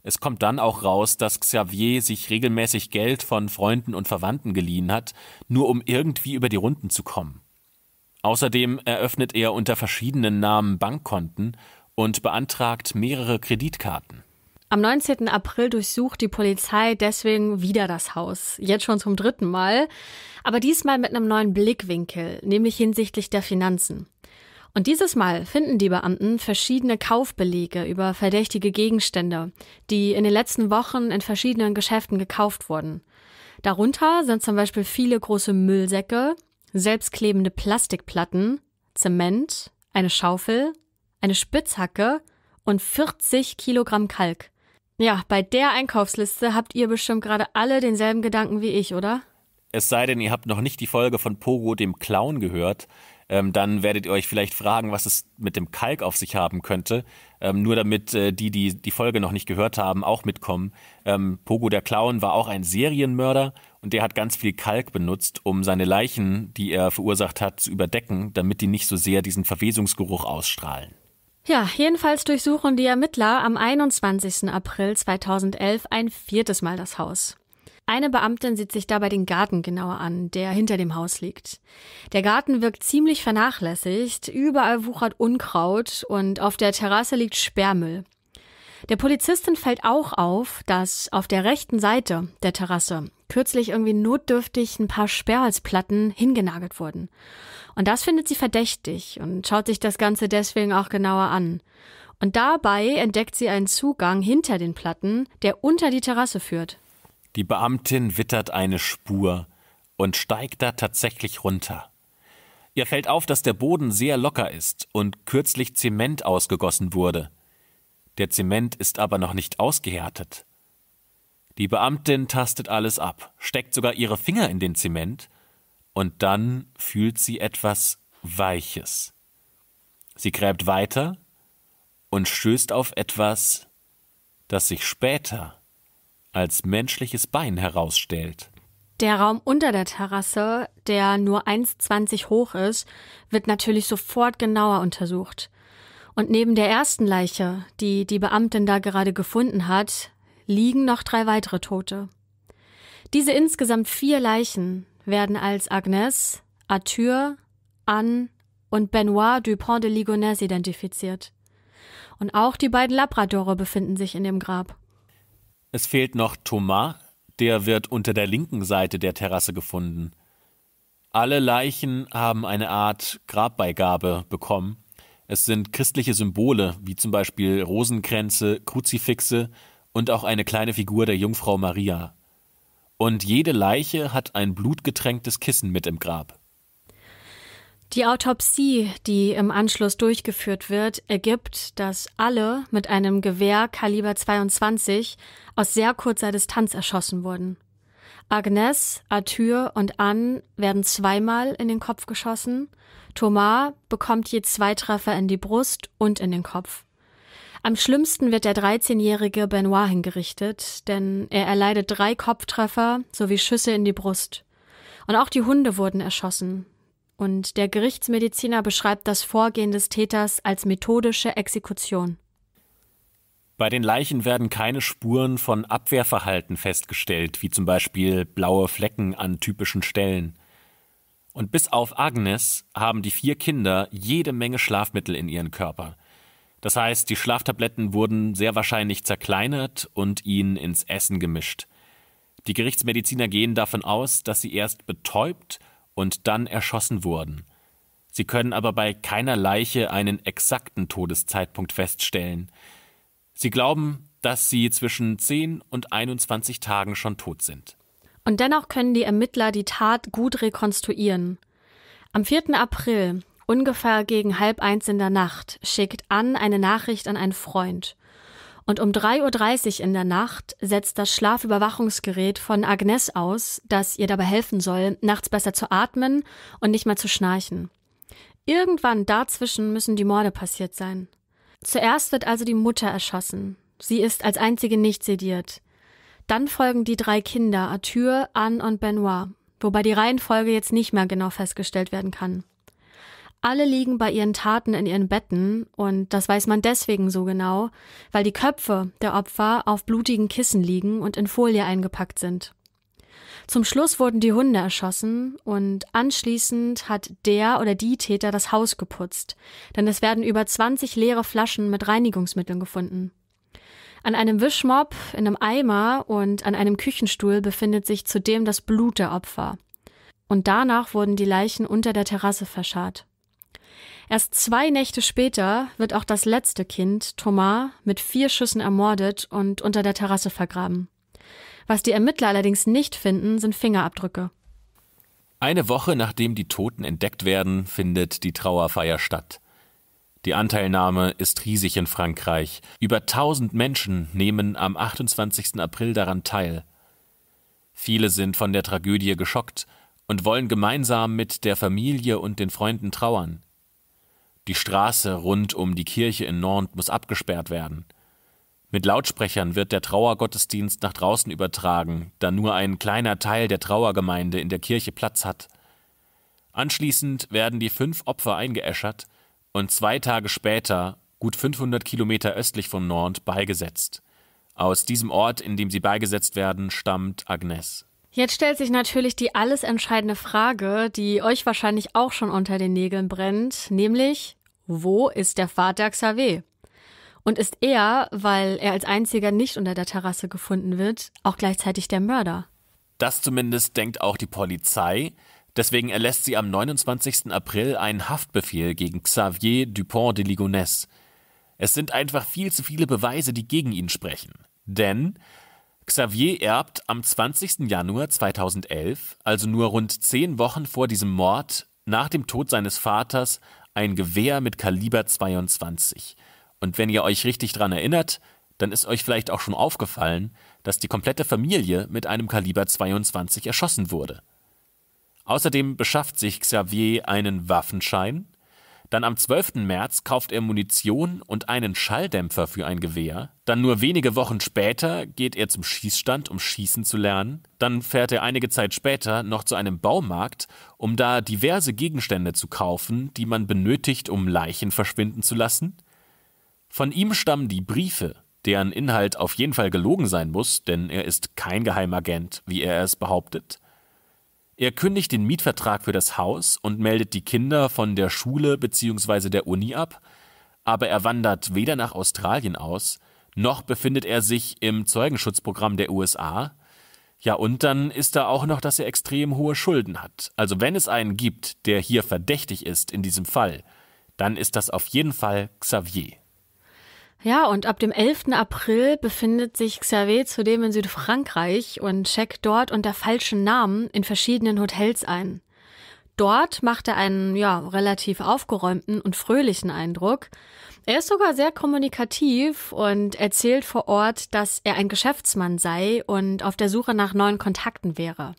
B: Es kommt dann auch raus, dass Xavier sich regelmäßig Geld von Freunden und Verwandten geliehen hat, nur um irgendwie über die Runden zu kommen. Außerdem eröffnet er unter verschiedenen Namen Bankkonten und beantragt mehrere Kreditkarten.
A: Am 19. April durchsucht die Polizei deswegen wieder das Haus. Jetzt schon zum dritten Mal. Aber diesmal mit einem neuen Blickwinkel, nämlich hinsichtlich der Finanzen. Und dieses Mal finden die Beamten verschiedene Kaufbelege über verdächtige Gegenstände, die in den letzten Wochen in verschiedenen Geschäften gekauft wurden. Darunter sind zum Beispiel viele große Müllsäcke, selbstklebende Plastikplatten, Zement, eine Schaufel, eine Spitzhacke und 40 Kilogramm Kalk. Ja, bei der Einkaufsliste habt ihr bestimmt gerade alle denselben Gedanken wie ich, oder?
B: Es sei denn, ihr habt noch nicht die Folge von Pogo dem Clown gehört ähm, dann werdet ihr euch vielleicht fragen, was es mit dem Kalk auf sich haben könnte. Ähm, nur damit äh, die, die die Folge noch nicht gehört haben, auch mitkommen. Ähm, Pogo der Clown war auch ein Serienmörder und der hat ganz viel Kalk benutzt, um seine Leichen, die er verursacht hat, zu überdecken, damit die nicht so sehr diesen Verwesungsgeruch ausstrahlen.
A: Ja, jedenfalls durchsuchen die Ermittler am 21. April 2011 ein viertes Mal das Haus. Eine Beamtin sieht sich dabei den Garten genauer an, der hinter dem Haus liegt. Der Garten wirkt ziemlich vernachlässigt, überall wuchert Unkraut und auf der Terrasse liegt Sperrmüll. Der Polizistin fällt auch auf, dass auf der rechten Seite der Terrasse kürzlich irgendwie notdürftig ein paar Sperrholzplatten hingenagelt wurden. Und das findet sie verdächtig und schaut sich das Ganze deswegen auch genauer an. Und dabei entdeckt sie einen Zugang hinter den Platten, der unter die Terrasse führt.
B: Die Beamtin wittert eine Spur und steigt da tatsächlich runter. Ihr fällt auf, dass der Boden sehr locker ist und kürzlich Zement ausgegossen wurde. Der Zement ist aber noch nicht ausgehärtet. Die Beamtin tastet alles ab, steckt sogar ihre Finger in den Zement, und dann fühlt sie etwas Weiches. Sie gräbt weiter und stößt auf etwas, das sich später als menschliches Bein herausstellt.
A: Der Raum unter der Terrasse, der nur 1,20 hoch ist, wird natürlich sofort genauer untersucht. Und neben der ersten Leiche, die die Beamtin da gerade gefunden hat, liegen noch drei weitere Tote. Diese insgesamt vier Leichen werden als Agnes, Arthur, Anne und Benoit Dupont de Ligonnès identifiziert. Und auch die beiden Labradore befinden sich in dem Grab.
B: Es fehlt noch Thomas, der wird unter der linken Seite der Terrasse gefunden. Alle Leichen haben eine Art Grabbeigabe bekommen. Es sind christliche Symbole, wie zum Beispiel Rosenkränze, Kruzifixe und auch eine kleine Figur der Jungfrau Maria. Und jede Leiche hat ein blutgetränktes Kissen mit im Grab.
A: Die Autopsie, die im Anschluss durchgeführt wird, ergibt, dass alle mit einem Gewehr Kaliber 22 aus sehr kurzer Distanz erschossen wurden. Agnes, Arthur und Anne werden zweimal in den Kopf geschossen. Thomas bekommt je zwei Treffer in die Brust und in den Kopf. Am schlimmsten wird der 13-jährige Benoit hingerichtet, denn er erleidet drei Kopftreffer sowie Schüsse in die Brust. Und auch die Hunde wurden erschossen und der Gerichtsmediziner beschreibt das Vorgehen des Täters als methodische Exekution.
B: Bei den Leichen werden keine Spuren von Abwehrverhalten festgestellt, wie zum Beispiel blaue Flecken an typischen Stellen. Und bis auf Agnes haben die vier Kinder jede Menge Schlafmittel in ihren Körper. Das heißt, die Schlaftabletten wurden sehr wahrscheinlich zerkleinert und ihnen ins Essen gemischt. Die Gerichtsmediziner gehen davon aus, dass sie erst betäubt und dann erschossen wurden. Sie können aber bei keiner Leiche einen exakten Todeszeitpunkt feststellen. Sie glauben, dass sie zwischen 10 und 21 Tagen schon tot sind.
A: Und dennoch können die Ermittler die Tat gut rekonstruieren. Am 4. April, ungefähr gegen halb eins in der Nacht, schickt Ann eine Nachricht an einen Freund und um 3.30 Uhr in der Nacht setzt das Schlafüberwachungsgerät von Agnes aus, das ihr dabei helfen soll, nachts besser zu atmen und nicht mehr zu schnarchen. Irgendwann dazwischen müssen die Morde passiert sein. Zuerst wird also die Mutter erschossen. Sie ist als einzige nicht sediert. Dann folgen die drei Kinder, Arthur, Anne und Benoit, wobei die Reihenfolge jetzt nicht mehr genau festgestellt werden kann. Alle liegen bei ihren Taten in ihren Betten und das weiß man deswegen so genau, weil die Köpfe der Opfer auf blutigen Kissen liegen und in Folie eingepackt sind. Zum Schluss wurden die Hunde erschossen und anschließend hat der oder die Täter das Haus geputzt, denn es werden über 20 leere Flaschen mit Reinigungsmitteln gefunden. An einem Wischmopp, in einem Eimer und an einem Küchenstuhl befindet sich zudem das Blut der Opfer. Und danach wurden die Leichen unter der Terrasse verscharrt. Erst zwei Nächte später wird auch das letzte Kind, Thomas, mit vier Schüssen ermordet und unter der Terrasse vergraben. Was die Ermittler allerdings nicht finden, sind Fingerabdrücke.
B: Eine Woche nachdem die Toten entdeckt werden, findet die Trauerfeier statt. Die Anteilnahme ist riesig in Frankreich. Über 1000 Menschen nehmen am 28. April daran teil. Viele sind von der Tragödie geschockt und wollen gemeinsam mit der Familie und den Freunden trauern. Die Straße rund um die Kirche in Nantes muss abgesperrt werden. Mit Lautsprechern wird der Trauergottesdienst nach draußen übertragen, da nur ein kleiner Teil der Trauergemeinde in der Kirche Platz hat. Anschließend werden die fünf Opfer eingeäschert und zwei Tage später, gut 500 Kilometer östlich von Nantes, beigesetzt. Aus diesem Ort, in dem sie beigesetzt werden, stammt Agnes.
A: Jetzt stellt sich natürlich die alles entscheidende Frage, die euch wahrscheinlich auch schon unter den Nägeln brennt, nämlich, wo ist der Vater Xavier? Und ist er, weil er als einziger nicht unter der Terrasse gefunden wird, auch gleichzeitig der Mörder?
B: Das zumindest denkt auch die Polizei. Deswegen erlässt sie am 29. April einen Haftbefehl gegen Xavier Dupont de Ligonesse. Es sind einfach viel zu viele Beweise, die gegen ihn sprechen. Denn Xavier erbt am 20. Januar 2011, also nur rund zehn Wochen vor diesem Mord, nach dem Tod seines Vaters ein Gewehr mit Kaliber 22. Und wenn ihr euch richtig daran erinnert, dann ist euch vielleicht auch schon aufgefallen, dass die komplette Familie mit einem Kaliber 22 erschossen wurde. Außerdem beschafft sich Xavier einen Waffenschein, dann am 12. März kauft er Munition und einen Schalldämpfer für ein Gewehr. Dann nur wenige Wochen später geht er zum Schießstand, um schießen zu lernen. Dann fährt er einige Zeit später noch zu einem Baumarkt, um da diverse Gegenstände zu kaufen, die man benötigt, um Leichen verschwinden zu lassen. Von ihm stammen die Briefe, deren Inhalt auf jeden Fall gelogen sein muss, denn er ist kein Geheimagent, wie er es behauptet. Er kündigt den Mietvertrag für das Haus und meldet die Kinder von der Schule bzw. der Uni ab, aber er wandert weder nach Australien aus, noch befindet er sich im Zeugenschutzprogramm der USA. Ja, und dann ist da auch noch, dass er extrem hohe Schulden hat. Also wenn es einen gibt, der hier verdächtig ist in diesem Fall, dann ist das auf jeden Fall Xavier.
A: Ja, und ab dem 11. April befindet sich Xavier zudem in Südfrankreich und checkt dort unter falschen Namen in verschiedenen Hotels ein. Dort macht er einen ja, relativ aufgeräumten und fröhlichen Eindruck. Er ist sogar sehr kommunikativ und erzählt vor Ort, dass er ein Geschäftsmann sei und auf der Suche nach neuen Kontakten wäre.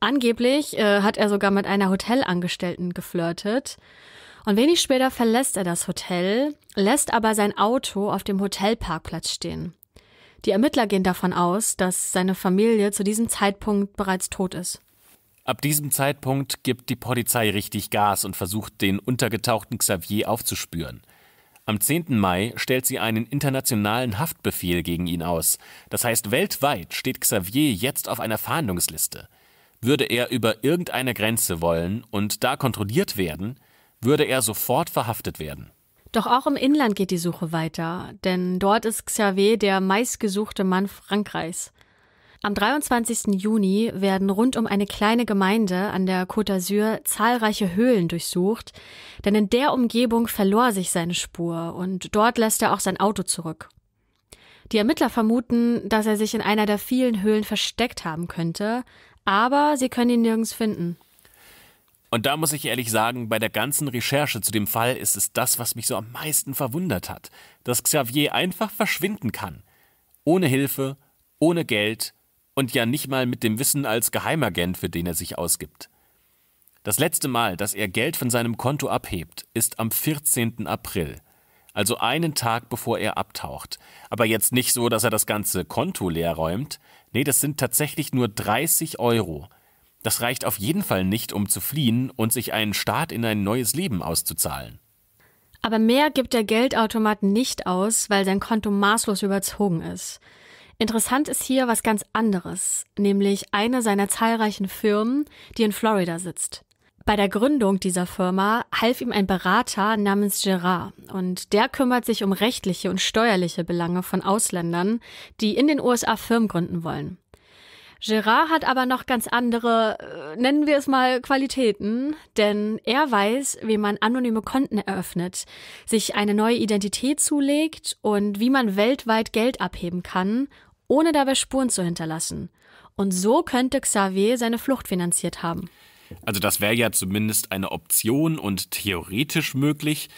A: Angeblich äh, hat er sogar mit einer Hotelangestellten geflirtet. Und wenig später verlässt er das Hotel, lässt aber sein Auto auf dem Hotelparkplatz stehen. Die Ermittler gehen davon aus, dass seine Familie zu diesem Zeitpunkt bereits tot ist.
B: Ab diesem Zeitpunkt gibt die Polizei richtig Gas und versucht, den untergetauchten Xavier aufzuspüren. Am 10. Mai stellt sie einen internationalen Haftbefehl gegen ihn aus. Das heißt, weltweit steht Xavier jetzt auf einer Fahndungsliste. Würde er über irgendeine Grenze wollen und da kontrolliert werden, würde er sofort verhaftet werden.
A: Doch auch im Inland geht die Suche weiter, denn dort ist Xavier der meistgesuchte Mann Frankreichs. Am 23. Juni werden rund um eine kleine Gemeinde an der Côte d'Azur zahlreiche Höhlen durchsucht, denn in der Umgebung verlor sich seine Spur und dort lässt er auch sein Auto zurück. Die Ermittler vermuten, dass er sich in einer der vielen Höhlen versteckt haben könnte, aber sie können ihn nirgends finden.
B: Und da muss ich ehrlich sagen, bei der ganzen Recherche zu dem Fall ist es das, was mich so am meisten verwundert hat, dass Xavier einfach verschwinden kann. Ohne Hilfe, ohne Geld und ja nicht mal mit dem Wissen als Geheimagent, für den er sich ausgibt. Das letzte Mal, dass er Geld von seinem Konto abhebt, ist am 14. April, also einen Tag bevor er abtaucht. Aber jetzt nicht so, dass er das ganze Konto leer räumt. Nee, das sind tatsächlich nur 30 Euro. Das reicht auf jeden Fall nicht, um zu fliehen und sich einen Staat in ein neues Leben auszuzahlen.
A: Aber mehr gibt der Geldautomat nicht aus, weil sein Konto maßlos überzogen ist. Interessant ist hier was ganz anderes, nämlich eine seiner zahlreichen Firmen, die in Florida sitzt. Bei der Gründung dieser Firma half ihm ein Berater namens Gerard und der kümmert sich um rechtliche und steuerliche Belange von Ausländern, die in den USA Firmen gründen wollen. Gerard hat aber noch ganz andere, äh, nennen wir es mal, Qualitäten, denn er weiß, wie man anonyme Konten eröffnet, sich eine neue Identität zulegt und wie man weltweit Geld abheben kann, ohne dabei Spuren zu hinterlassen. Und so könnte Xavier seine Flucht finanziert haben.
B: Also das wäre ja zumindest eine Option und theoretisch möglich,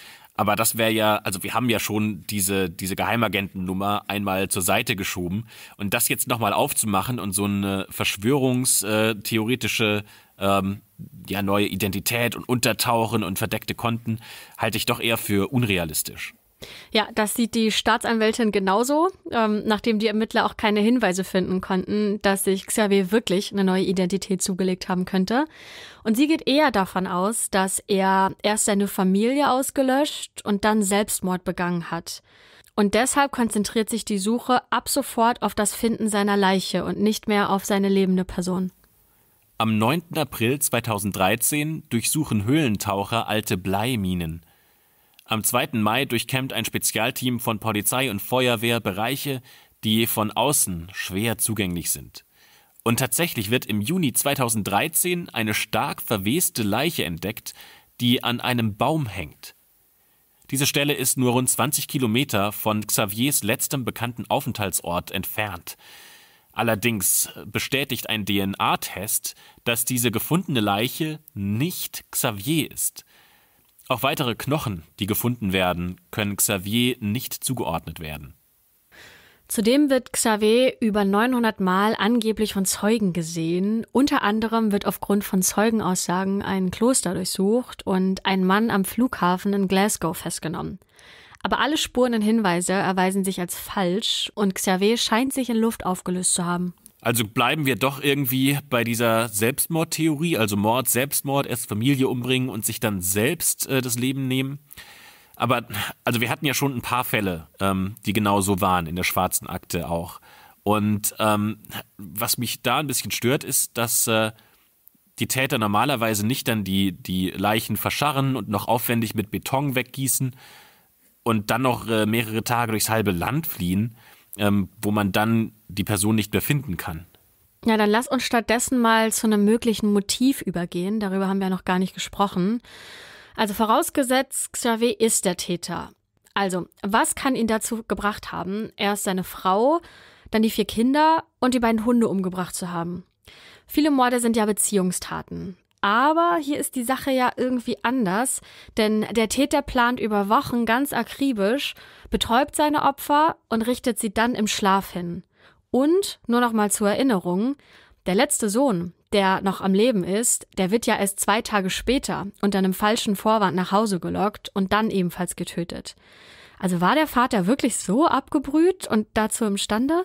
B: aber das wäre ja, also wir haben ja schon diese, diese Geheimagentennummer einmal zur Seite geschoben. Und das jetzt nochmal aufzumachen und so eine verschwörungstheoretische äh, ähm, ja, neue Identität und Untertauchen und verdeckte Konten halte ich doch eher für unrealistisch.
A: Ja, das sieht die Staatsanwältin genauso, ähm, nachdem die Ermittler auch keine Hinweise finden konnten, dass sich Xavier wirklich eine neue Identität zugelegt haben könnte. Und sie geht eher davon aus, dass er erst seine Familie ausgelöscht und dann Selbstmord begangen hat. Und deshalb konzentriert sich die Suche ab sofort auf das Finden seiner Leiche und nicht mehr auf seine lebende Person.
B: Am 9. April 2013 durchsuchen Höhlentaucher alte Bleiminen. Am 2. Mai durchkämmt ein Spezialteam von Polizei und Feuerwehr Bereiche, die von außen schwer zugänglich sind. Und tatsächlich wird im Juni 2013 eine stark verweste Leiche entdeckt, die an einem Baum hängt. Diese Stelle ist nur rund 20 Kilometer von Xaviers letztem bekannten Aufenthaltsort entfernt. Allerdings bestätigt ein DNA-Test, dass diese gefundene Leiche nicht Xavier ist. Auch weitere Knochen, die gefunden werden, können Xavier nicht zugeordnet werden.
A: Zudem wird Xavier über 900 Mal angeblich von Zeugen gesehen. Unter anderem wird aufgrund von Zeugenaussagen ein Kloster durchsucht und ein Mann am Flughafen in Glasgow festgenommen. Aber alle Spuren und Hinweise erweisen sich als falsch und Xavier scheint sich in Luft aufgelöst zu haben.
B: Also bleiben wir doch irgendwie bei dieser Selbstmordtheorie, also Mord, Selbstmord, erst Familie umbringen und sich dann selbst äh, das Leben nehmen. Aber also wir hatten ja schon ein paar Fälle, ähm, die genau so waren, in der schwarzen Akte auch. Und ähm, was mich da ein bisschen stört, ist, dass äh, die Täter normalerweise nicht dann die, die Leichen verscharren und noch aufwendig mit Beton weggießen und dann noch äh, mehrere Tage durchs halbe Land fliehen, ähm, wo man dann die Person nicht mehr finden kann.
A: Ja, dann lass uns stattdessen mal zu einem möglichen Motiv übergehen. Darüber haben wir ja noch gar nicht gesprochen. Also vorausgesetzt, Xavier ist der Täter. Also, was kann ihn dazu gebracht haben, erst seine Frau, dann die vier Kinder und die beiden Hunde umgebracht zu haben? Viele Morde sind ja Beziehungstaten. Aber hier ist die Sache ja irgendwie anders, denn der Täter plant über Wochen ganz akribisch, betäubt seine Opfer und richtet sie dann im Schlaf hin. Und, nur noch mal zur Erinnerung, der letzte Sohn, der noch am Leben ist, der wird ja erst zwei Tage später unter einem falschen Vorwand nach Hause gelockt und dann ebenfalls getötet. Also war der Vater wirklich so abgebrüht und dazu imstande?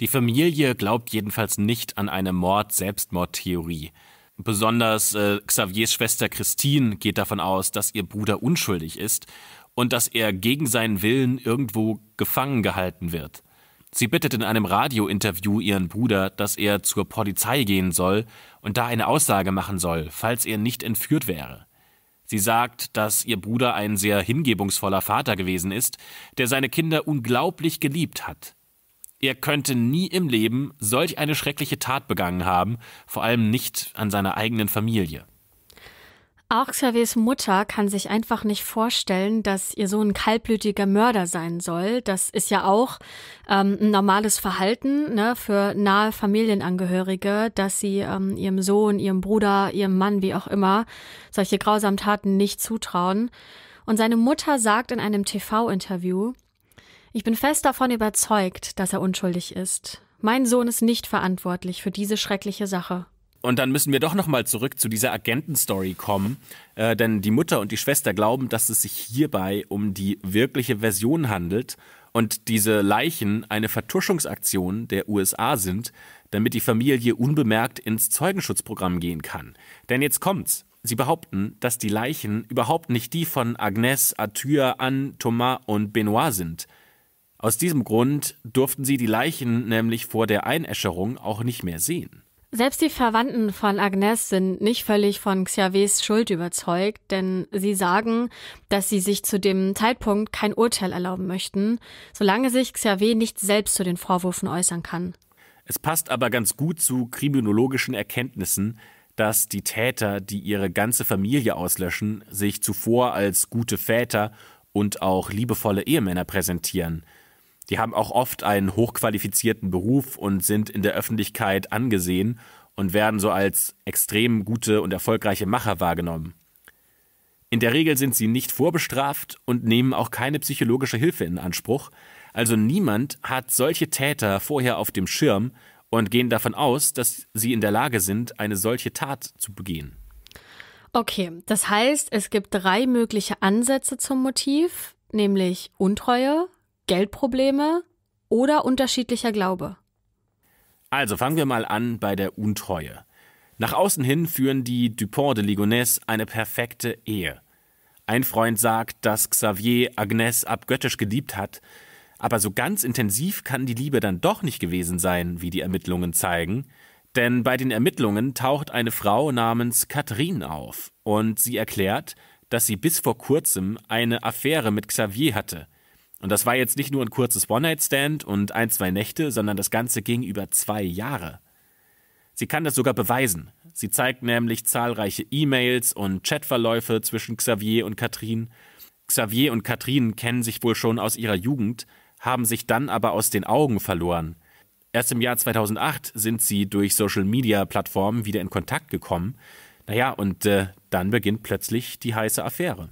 B: Die Familie glaubt jedenfalls nicht an eine Mord-Selbstmord-Theorie. Besonders äh, Xaviers Schwester Christine geht davon aus, dass ihr Bruder unschuldig ist und dass er gegen seinen Willen irgendwo gefangen gehalten wird. Sie bittet in einem Radiointerview ihren Bruder, dass er zur Polizei gehen soll und da eine Aussage machen soll, falls er nicht entführt wäre. Sie sagt, dass ihr Bruder ein sehr hingebungsvoller Vater gewesen ist, der seine Kinder unglaublich geliebt hat. Er könnte nie im Leben solch eine schreckliche Tat begangen haben, vor allem nicht an seiner eigenen Familie.
A: Auch Xaviers Mutter kann sich einfach nicht vorstellen, dass ihr Sohn ein kaltblütiger Mörder sein soll. Das ist ja auch ähm, ein normales Verhalten ne, für nahe Familienangehörige, dass sie ähm, ihrem Sohn, ihrem Bruder, ihrem Mann, wie auch immer, solche grausamen Taten nicht zutrauen. Und seine Mutter sagt in einem TV-Interview, ich bin fest davon überzeugt, dass er unschuldig ist. Mein Sohn ist nicht verantwortlich für diese schreckliche Sache.
B: Und dann müssen wir doch nochmal zurück zu dieser Agentenstory kommen, äh, denn die Mutter und die Schwester glauben, dass es sich hierbei um die wirkliche Version handelt und diese Leichen eine Vertuschungsaktion der USA sind, damit die Familie unbemerkt ins Zeugenschutzprogramm gehen kann. Denn jetzt kommt's. Sie behaupten, dass die Leichen überhaupt nicht die von Agnes, Arthur, Anne, Thomas und Benoit sind, aus diesem Grund durften sie die Leichen nämlich vor der Einäscherung auch nicht mehr sehen.
A: Selbst die Verwandten von Agnes sind nicht völlig von Xavier's Schuld überzeugt, denn sie sagen, dass sie sich zu dem Zeitpunkt kein Urteil erlauben möchten, solange sich Xavier nicht selbst zu den Vorwürfen äußern kann.
B: Es passt aber ganz gut zu kriminologischen Erkenntnissen, dass die Täter, die ihre ganze Familie auslöschen, sich zuvor als gute Väter und auch liebevolle Ehemänner präsentieren. Die haben auch oft einen hochqualifizierten Beruf und sind in der Öffentlichkeit angesehen und werden so als extrem gute und erfolgreiche Macher wahrgenommen. In der Regel sind sie nicht vorbestraft und nehmen auch keine psychologische Hilfe in Anspruch, also niemand hat solche Täter vorher auf dem Schirm und gehen davon aus, dass sie in der Lage sind, eine solche Tat zu begehen.
A: Okay, das heißt, es gibt drei mögliche Ansätze zum Motiv, nämlich Untreue, Geldprobleme oder unterschiedlicher Glaube.
B: Also fangen wir mal an bei der Untreue. Nach außen hin führen die Dupont de Ligonnès eine perfekte Ehe. Ein Freund sagt, dass Xavier Agnès abgöttisch geliebt hat, aber so ganz intensiv kann die Liebe dann doch nicht gewesen sein, wie die Ermittlungen zeigen, denn bei den Ermittlungen taucht eine Frau namens Catherine auf und sie erklärt, dass sie bis vor kurzem eine Affäre mit Xavier hatte. Und das war jetzt nicht nur ein kurzes One-Night-Stand und ein, zwei Nächte, sondern das Ganze ging über zwei Jahre. Sie kann das sogar beweisen. Sie zeigt nämlich zahlreiche E-Mails und Chatverläufe zwischen Xavier und Katrin. Xavier und Katrin kennen sich wohl schon aus ihrer Jugend, haben sich dann aber aus den Augen verloren. Erst im Jahr 2008 sind sie durch Social-Media-Plattformen wieder in Kontakt gekommen. Naja, und äh, dann beginnt plötzlich die heiße Affäre.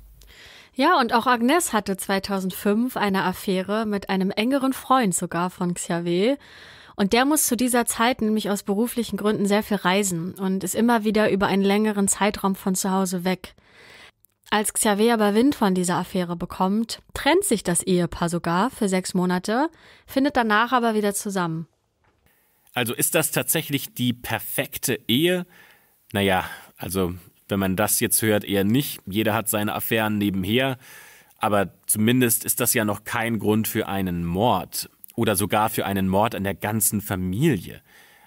A: Ja, und auch Agnes hatte 2005 eine Affäre mit einem engeren Freund sogar von Xavier. Und der muss zu dieser Zeit nämlich aus beruflichen Gründen sehr viel reisen und ist immer wieder über einen längeren Zeitraum von zu Hause weg. Als Xavier aber Wind von dieser Affäre bekommt, trennt sich das Ehepaar sogar für sechs Monate, findet danach aber wieder zusammen.
B: Also ist das tatsächlich die perfekte Ehe? Naja, also wenn man das jetzt hört, eher nicht. Jeder hat seine Affären nebenher. Aber zumindest ist das ja noch kein Grund für einen Mord oder sogar für einen Mord an der ganzen Familie.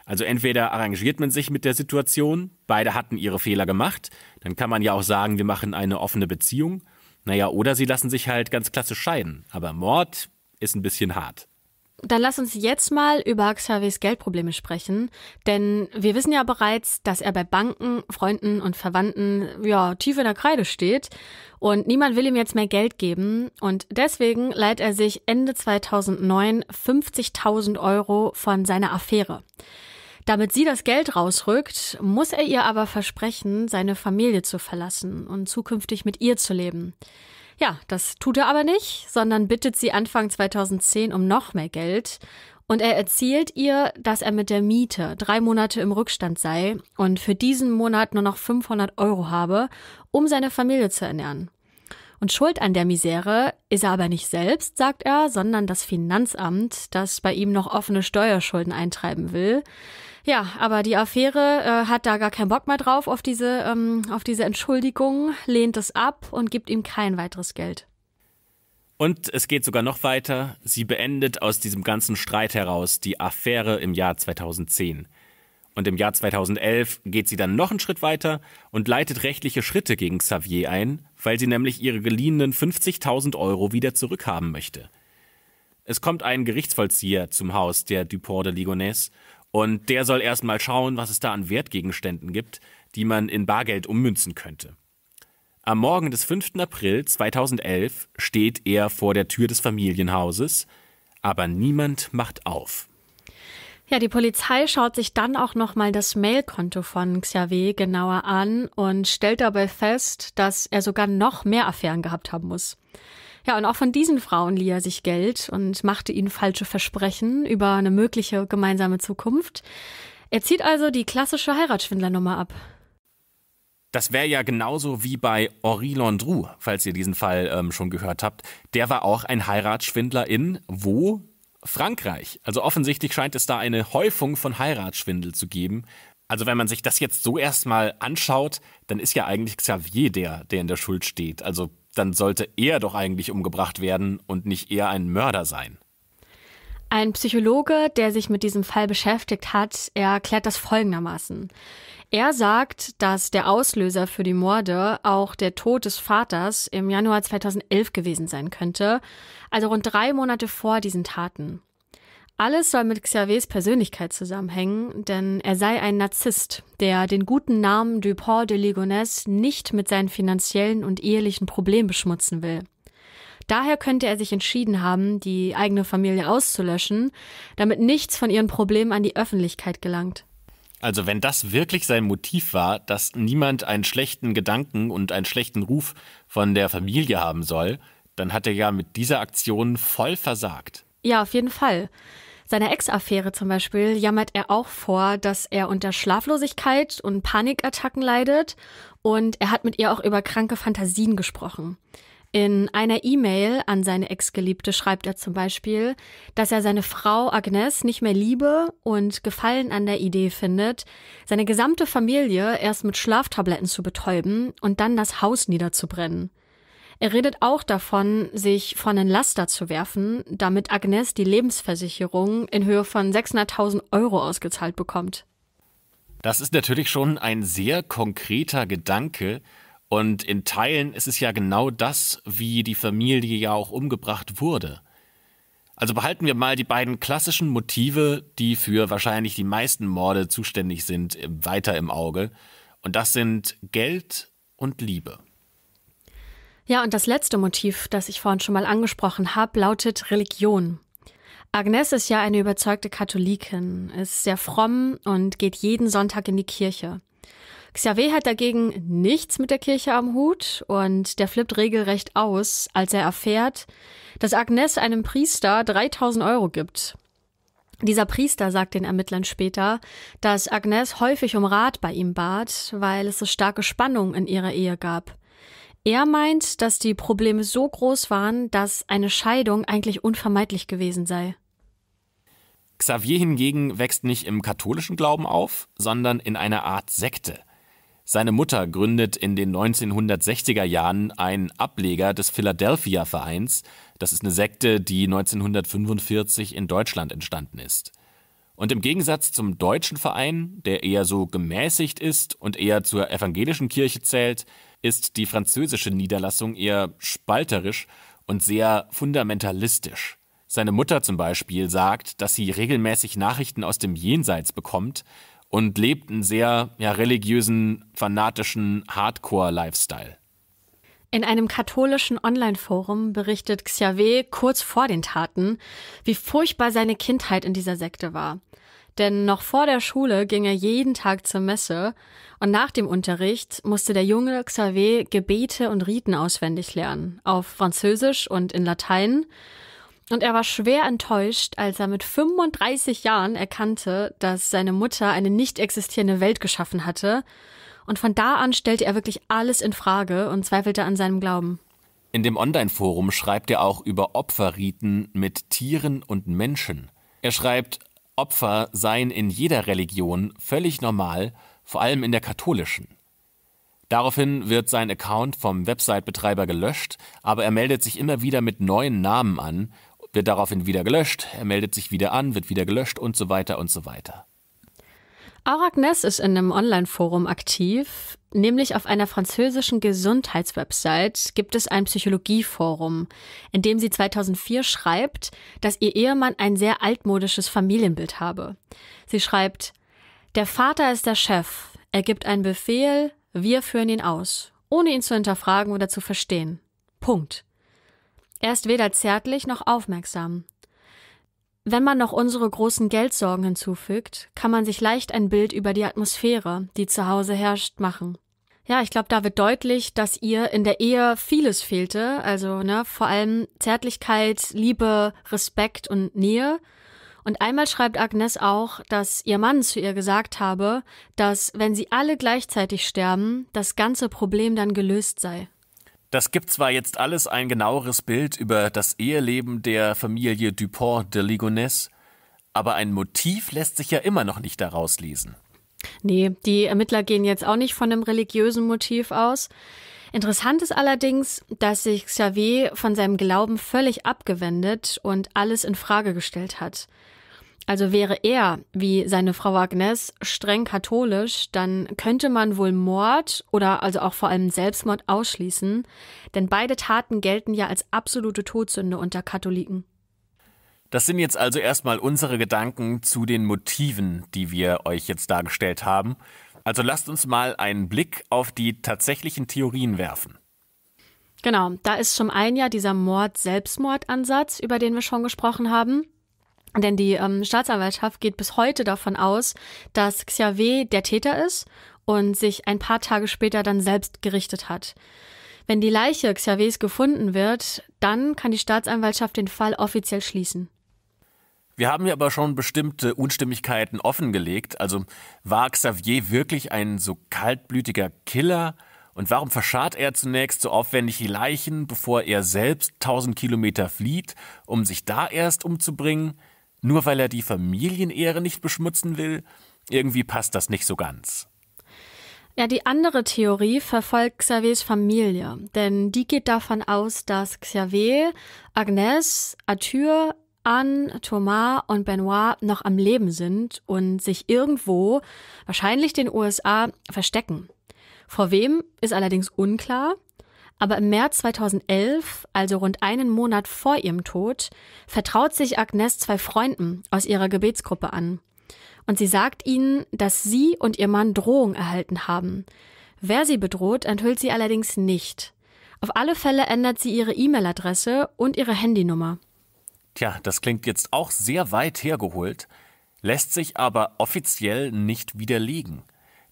B: Also entweder arrangiert man sich mit der Situation, beide hatten ihre Fehler gemacht, dann kann man ja auch sagen, wir machen eine offene Beziehung. Naja, oder sie lassen sich halt ganz klasse scheiden. Aber Mord ist ein bisschen hart.
A: Dann lass uns jetzt mal über Xavier's Geldprobleme sprechen, denn wir wissen ja bereits, dass er bei Banken, Freunden und Verwandten ja tief in der Kreide steht und niemand will ihm jetzt mehr Geld geben und deswegen leiht er sich Ende 2009 50.000 Euro von seiner Affäre. Damit sie das Geld rausrückt, muss er ihr aber versprechen, seine Familie zu verlassen und zukünftig mit ihr zu leben. Ja, das tut er aber nicht, sondern bittet sie Anfang 2010 um noch mehr Geld. Und er erzählt ihr, dass er mit der Miete drei Monate im Rückstand sei und für diesen Monat nur noch 500 Euro habe, um seine Familie zu ernähren. Und schuld an der Misere ist er aber nicht selbst, sagt er, sondern das Finanzamt, das bei ihm noch offene Steuerschulden eintreiben will. Ja, aber die Affäre äh, hat da gar keinen Bock mehr drauf auf diese, ähm, auf diese Entschuldigung, lehnt es ab und gibt ihm kein weiteres Geld.
B: Und es geht sogar noch weiter. Sie beendet aus diesem ganzen Streit heraus die Affäre im Jahr 2010. Und im Jahr 2011 geht sie dann noch einen Schritt weiter und leitet rechtliche Schritte gegen Xavier ein, weil sie nämlich ihre geliehenen 50.000 Euro wieder zurückhaben möchte. Es kommt ein Gerichtsvollzieher zum Haus der Dupont de Ligonnès und der soll erstmal schauen, was es da an Wertgegenständen gibt, die man in Bargeld ummünzen könnte. Am Morgen des 5. April 2011 steht er vor der Tür des Familienhauses, aber niemand macht auf.
A: Ja, die Polizei schaut sich dann auch nochmal das Mailkonto von Xavier genauer an und stellt dabei fest, dass er sogar noch mehr Affären gehabt haben muss. Ja, und auch von diesen Frauen lieh er sich Geld und machte ihnen falsche Versprechen über eine mögliche gemeinsame Zukunft. Er zieht also die klassische Heiratsschwindlernummer ab.
B: Das wäre ja genauso wie bei Henri Landru, falls ihr diesen Fall ähm, schon gehört habt. Der war auch ein Heiratsschwindler in wo? Frankreich. Also offensichtlich scheint es da eine Häufung von Heiratsschwindel zu geben. Also wenn man sich das jetzt so erstmal anschaut, dann ist ja eigentlich Xavier der, der in der Schuld steht. Also dann sollte er doch eigentlich umgebracht werden und nicht eher ein Mörder sein.
A: Ein Psychologe, der sich mit diesem Fall beschäftigt hat, erklärt das folgendermaßen. Er sagt, dass der Auslöser für die Morde auch der Tod des Vaters im Januar 2011 gewesen sein könnte, also rund drei Monate vor diesen Taten. Alles soll mit Xavier's Persönlichkeit zusammenhängen, denn er sei ein Narzisst, der den guten Namen Dupont de Ligonnès nicht mit seinen finanziellen und ehelichen Problemen beschmutzen will. Daher könnte er sich entschieden haben, die eigene Familie auszulöschen, damit nichts von ihren Problemen an die Öffentlichkeit gelangt.
B: Also wenn das wirklich sein Motiv war, dass niemand einen schlechten Gedanken und einen schlechten Ruf von der Familie haben soll, dann hat er ja mit dieser Aktion voll versagt.
A: Ja, auf jeden Fall seiner Ex-Affäre zum Beispiel jammert er auch vor, dass er unter Schlaflosigkeit und Panikattacken leidet und er hat mit ihr auch über kranke Fantasien gesprochen. In einer E-Mail an seine Ex-Geliebte schreibt er zum Beispiel, dass er seine Frau Agnes nicht mehr liebe und Gefallen an der Idee findet, seine gesamte Familie erst mit Schlaftabletten zu betäuben und dann das Haus niederzubrennen. Er redet auch davon, sich von den Laster zu werfen, damit Agnes die Lebensversicherung in Höhe von 600.000 Euro ausgezahlt bekommt.
B: Das ist natürlich schon ein sehr konkreter Gedanke. Und in Teilen ist es ja genau das, wie die Familie ja auch umgebracht wurde. Also behalten wir mal die beiden klassischen Motive, die für wahrscheinlich die meisten Morde zuständig sind, weiter im Auge. Und das sind Geld und Liebe.
A: Ja, und das letzte Motiv, das ich vorhin schon mal angesprochen habe, lautet Religion. Agnes ist ja eine überzeugte Katholikin, ist sehr fromm und geht jeden Sonntag in die Kirche. Xavier hat dagegen nichts mit der Kirche am Hut und der flippt regelrecht aus, als er erfährt, dass Agnes einem Priester 3000 Euro gibt. Dieser Priester sagt den Ermittlern später, dass Agnes häufig um Rat bei ihm bat, weil es so starke Spannung in ihrer Ehe gab. Er meint, dass die Probleme so groß waren, dass eine Scheidung eigentlich unvermeidlich gewesen sei.
B: Xavier hingegen wächst nicht im katholischen Glauben auf, sondern in einer Art Sekte. Seine Mutter gründet in den 1960er Jahren einen Ableger des Philadelphia Vereins. Das ist eine Sekte, die 1945 in Deutschland entstanden ist. Und im Gegensatz zum deutschen Verein, der eher so gemäßigt ist und eher zur evangelischen Kirche zählt, ist die französische Niederlassung eher spalterisch und sehr fundamentalistisch. Seine Mutter zum Beispiel sagt, dass sie regelmäßig Nachrichten aus dem Jenseits bekommt und lebt einen sehr ja, religiösen, fanatischen Hardcore-Lifestyle.
A: In einem katholischen Online-Forum berichtet Xavier kurz vor den Taten, wie furchtbar seine Kindheit in dieser Sekte war. Denn noch vor der Schule ging er jeden Tag zur Messe und nach dem Unterricht musste der junge Xavier Gebete und Riten auswendig lernen, auf Französisch und in Latein. Und er war schwer enttäuscht, als er mit 35 Jahren erkannte, dass seine Mutter eine nicht existierende Welt geschaffen hatte. Und von da an stellte er wirklich alles in Frage und zweifelte an seinem Glauben.
B: In dem Online-Forum schreibt er auch über Opferriten mit Tieren und Menschen. Er schreibt, Opfer seien in jeder Religion völlig normal, vor allem in der katholischen. Daraufhin wird sein Account vom Website-Betreiber gelöscht, aber er meldet sich immer wieder mit neuen Namen an, wird daraufhin wieder gelöscht, er meldet sich wieder an, wird wieder gelöscht und so weiter und so weiter.
A: Auch Agnes ist in einem Online-Forum aktiv nämlich auf einer französischen Gesundheitswebsite gibt es ein Psychologieforum, in dem sie 2004 schreibt, dass ihr Ehemann ein sehr altmodisches Familienbild habe. Sie schreibt, der Vater ist der Chef, er gibt einen Befehl, wir führen ihn aus, ohne ihn zu hinterfragen oder zu verstehen. Punkt. Er ist weder zärtlich noch aufmerksam. Wenn man noch unsere großen Geldsorgen hinzufügt, kann man sich leicht ein Bild über die Atmosphäre, die zu Hause herrscht, machen. Ja, ich glaube, da wird deutlich, dass ihr in der Ehe vieles fehlte. Also ne, vor allem Zärtlichkeit, Liebe, Respekt und Nähe. Und einmal schreibt Agnes auch, dass ihr Mann zu ihr gesagt habe, dass wenn sie alle gleichzeitig sterben, das ganze Problem dann gelöst sei.
B: Das gibt zwar jetzt alles ein genaueres Bild über das Eheleben der Familie Dupont de Ligonesse, aber ein Motiv lässt sich ja immer noch nicht daraus lesen.
A: Nee, die Ermittler gehen jetzt auch nicht von einem religiösen Motiv aus. Interessant ist allerdings, dass sich Xavier von seinem Glauben völlig abgewendet und alles in Frage gestellt hat. Also wäre er, wie seine Frau Agnes, streng katholisch, dann könnte man wohl Mord oder also auch vor allem Selbstmord ausschließen, denn beide Taten gelten ja als absolute Todsünde unter Katholiken.
B: Das sind jetzt also erstmal unsere Gedanken zu den Motiven, die wir euch jetzt dargestellt haben. Also lasst uns mal einen Blick auf die tatsächlichen Theorien werfen.
A: Genau, da ist zum einen ja dieser Mord-Selbstmord-Ansatz, über den wir schon gesprochen haben. Denn die ähm, Staatsanwaltschaft geht bis heute davon aus, dass Xiawe der Täter ist und sich ein paar Tage später dann selbst gerichtet hat. Wenn die Leiche Xiawes gefunden wird, dann kann die Staatsanwaltschaft den Fall offiziell schließen.
B: Wir haben hier aber schon bestimmte Unstimmigkeiten offengelegt. Also war Xavier wirklich ein so kaltblütiger Killer? Und warum verscharrt er zunächst so aufwendig die Leichen, bevor er selbst 1000 Kilometer flieht, um sich da erst umzubringen? Nur weil er die Familienehre nicht beschmutzen will? Irgendwie passt das nicht so ganz.
A: Ja, die andere Theorie verfolgt Xaviers Familie, denn die geht davon aus, dass Xavier, Agnes, Arthur, Anne, Thomas und Benoit noch am Leben sind und sich irgendwo, wahrscheinlich den USA, verstecken. Vor wem ist allerdings unklar, aber im März 2011, also rund einen Monat vor ihrem Tod, vertraut sich Agnes zwei Freunden aus ihrer Gebetsgruppe an. Und sie sagt ihnen, dass sie und ihr Mann Drohung erhalten haben. Wer sie bedroht, enthüllt sie allerdings nicht. Auf alle Fälle ändert sie ihre E-Mail-Adresse und ihre Handynummer.
B: Tja, das klingt jetzt auch sehr weit hergeholt, lässt sich aber offiziell nicht widerlegen.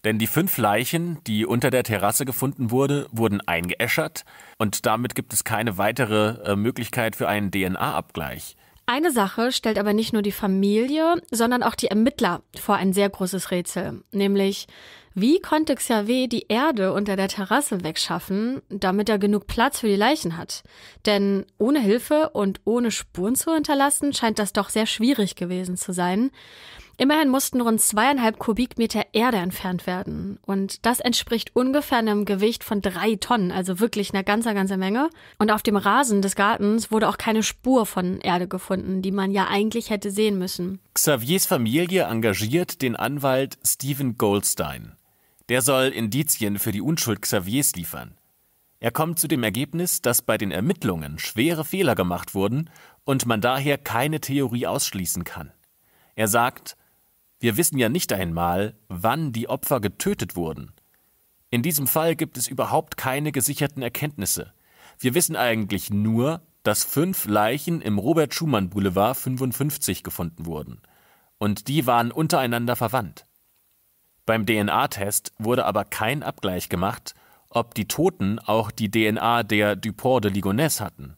B: Denn die fünf Leichen, die unter der Terrasse gefunden wurden, wurden eingeäschert und damit gibt es keine weitere äh, Möglichkeit für einen DNA-Abgleich.
A: Eine Sache stellt aber nicht nur die Familie, sondern auch die Ermittler vor ein sehr großes Rätsel, nämlich wie konnte Xavier die Erde unter der Terrasse wegschaffen, damit er genug Platz für die Leichen hat? Denn ohne Hilfe und ohne Spuren zu hinterlassen, scheint das doch sehr schwierig gewesen zu sein. Immerhin mussten rund zweieinhalb Kubikmeter Erde entfernt werden. Und das entspricht ungefähr einem Gewicht von drei Tonnen, also wirklich einer ganzer, ganzer Menge. Und auf dem Rasen des Gartens wurde auch keine Spur von Erde gefunden, die man ja eigentlich hätte sehen müssen.
B: Xaviers Familie engagiert den Anwalt Stephen Goldstein. Der soll Indizien für die Unschuld Xaviers liefern. Er kommt zu dem Ergebnis, dass bei den Ermittlungen schwere Fehler gemacht wurden und man daher keine Theorie ausschließen kann. Er sagt, wir wissen ja nicht einmal, wann die Opfer getötet wurden. In diesem Fall gibt es überhaupt keine gesicherten Erkenntnisse. Wir wissen eigentlich nur, dass fünf Leichen im Robert Schumann Boulevard 55 gefunden wurden. Und die waren untereinander verwandt. Beim DNA-Test wurde aber kein Abgleich gemacht, ob die Toten auch die DNA der Duport de Ligonesse hatten.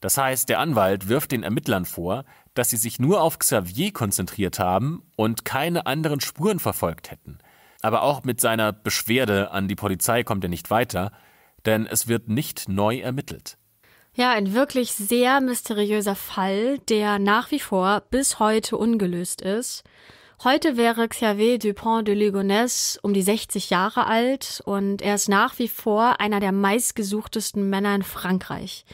B: Das heißt, der Anwalt wirft den Ermittlern vor, dass sie sich nur auf Xavier konzentriert haben und keine anderen Spuren verfolgt hätten. Aber auch mit seiner Beschwerde an die Polizei kommt er nicht weiter, denn es wird nicht neu ermittelt.
A: Ja, ein wirklich sehr mysteriöser Fall, der nach wie vor bis heute ungelöst ist. Heute wäre Xavier Dupont de Ligonnès um die 60 Jahre alt und er ist nach wie vor einer der meistgesuchtesten Männer in Frankreich.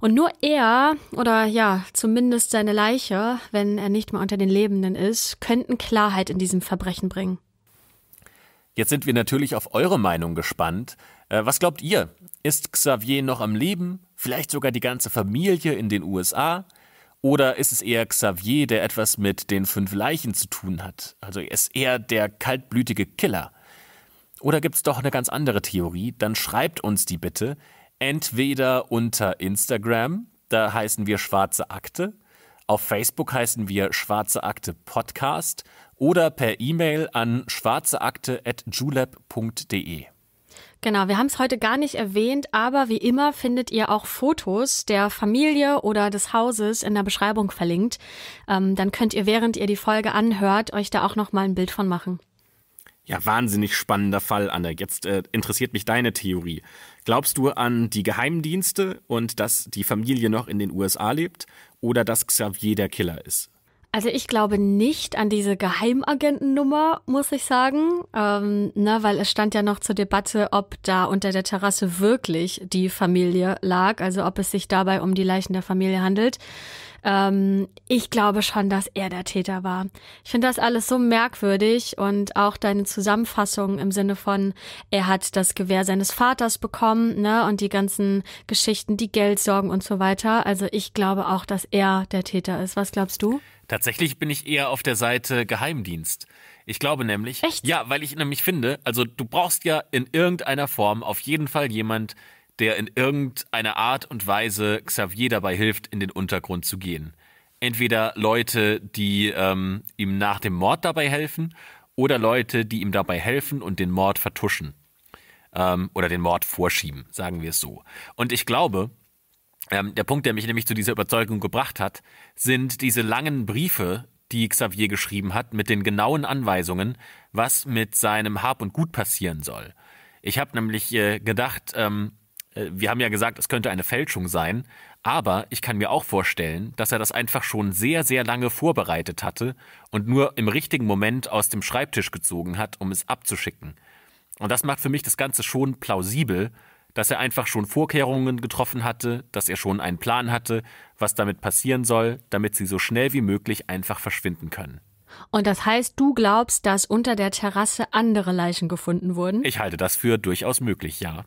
A: Und nur er, oder ja, zumindest seine Leiche, wenn er nicht mehr unter den Lebenden ist, könnten Klarheit in diesem Verbrechen bringen.
B: Jetzt sind wir natürlich auf eure Meinung gespannt. Äh, was glaubt ihr? Ist Xavier noch am Leben? Vielleicht sogar die ganze Familie in den USA? Oder ist es eher Xavier, der etwas mit den fünf Leichen zu tun hat? Also ist er der kaltblütige Killer? Oder gibt es doch eine ganz andere Theorie? Dann schreibt uns die bitte entweder unter Instagram, da heißen wir Schwarze Akte, auf Facebook heißen wir Schwarze Akte Podcast oder per E-Mail an schwarzeakte.julep.de.
A: Genau, wir haben es heute gar nicht erwähnt, aber wie immer findet ihr auch Fotos der Familie oder des Hauses in der Beschreibung verlinkt. Ähm, dann könnt ihr, während ihr die Folge anhört, euch da auch nochmal ein Bild von machen.
B: Ja, wahnsinnig spannender Fall, Anne. Jetzt äh, interessiert mich deine Theorie. Glaubst du an die Geheimdienste und dass die Familie noch in den USA lebt oder dass Xavier der Killer ist?
A: Also ich glaube nicht an diese Geheimagentennummer, muss ich sagen, ähm, ne, weil es stand ja noch zur Debatte, ob da unter der Terrasse wirklich die Familie lag, also ob es sich dabei um die Leichen der Familie handelt. Ähm, ich glaube schon, dass er der Täter war. Ich finde das alles so merkwürdig und auch deine Zusammenfassung im Sinne von, er hat das Gewehr seines Vaters bekommen, ne, und die ganzen Geschichten, die Geldsorgen und so weiter. Also ich glaube auch, dass er der Täter ist. Was glaubst du?
B: Tatsächlich bin ich eher auf der Seite Geheimdienst. Ich glaube nämlich, Echt? ja, weil ich nämlich finde, also du brauchst ja in irgendeiner Form auf jeden Fall jemand, der in irgendeiner Art und Weise Xavier dabei hilft, in den Untergrund zu gehen. Entweder Leute, die ähm, ihm nach dem Mord dabei helfen, oder Leute, die ihm dabei helfen und den Mord vertuschen. Ähm, oder den Mord vorschieben, sagen wir es so. Und ich glaube, ähm, der Punkt, der mich nämlich zu dieser Überzeugung gebracht hat, sind diese langen Briefe, die Xavier geschrieben hat, mit den genauen Anweisungen, was mit seinem Hab und Gut passieren soll. Ich habe nämlich äh, gedacht, ähm, äh, wir haben ja gesagt, es könnte eine Fälschung sein, aber ich kann mir auch vorstellen, dass er das einfach schon sehr, sehr lange vorbereitet hatte und nur im richtigen Moment aus dem Schreibtisch gezogen hat, um es abzuschicken. Und das macht für mich das Ganze schon plausibel, dass er einfach schon Vorkehrungen getroffen hatte, dass er schon einen Plan hatte, was damit passieren soll, damit sie so schnell wie möglich einfach verschwinden können.
A: Und das heißt, du glaubst, dass unter der Terrasse andere Leichen gefunden wurden?
B: Ich halte das für durchaus möglich, ja.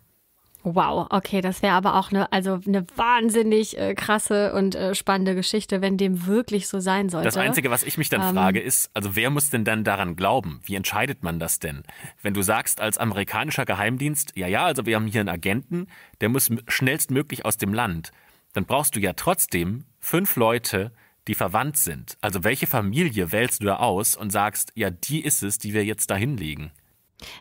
A: Wow, okay, das wäre aber auch eine, also eine wahnsinnig äh, krasse und äh, spannende Geschichte, wenn dem wirklich so sein sollte. Das Einzige,
B: was ich mich dann ähm, frage, ist, also wer muss denn dann daran glauben? Wie entscheidet man das denn? Wenn du sagst, als amerikanischer Geheimdienst, ja, ja, also wir haben hier einen Agenten, der muss schnellstmöglich aus dem Land, dann brauchst du ja trotzdem fünf Leute, die verwandt sind. Also welche Familie wählst du da aus und sagst, ja, die ist es, die wir jetzt dahin legen?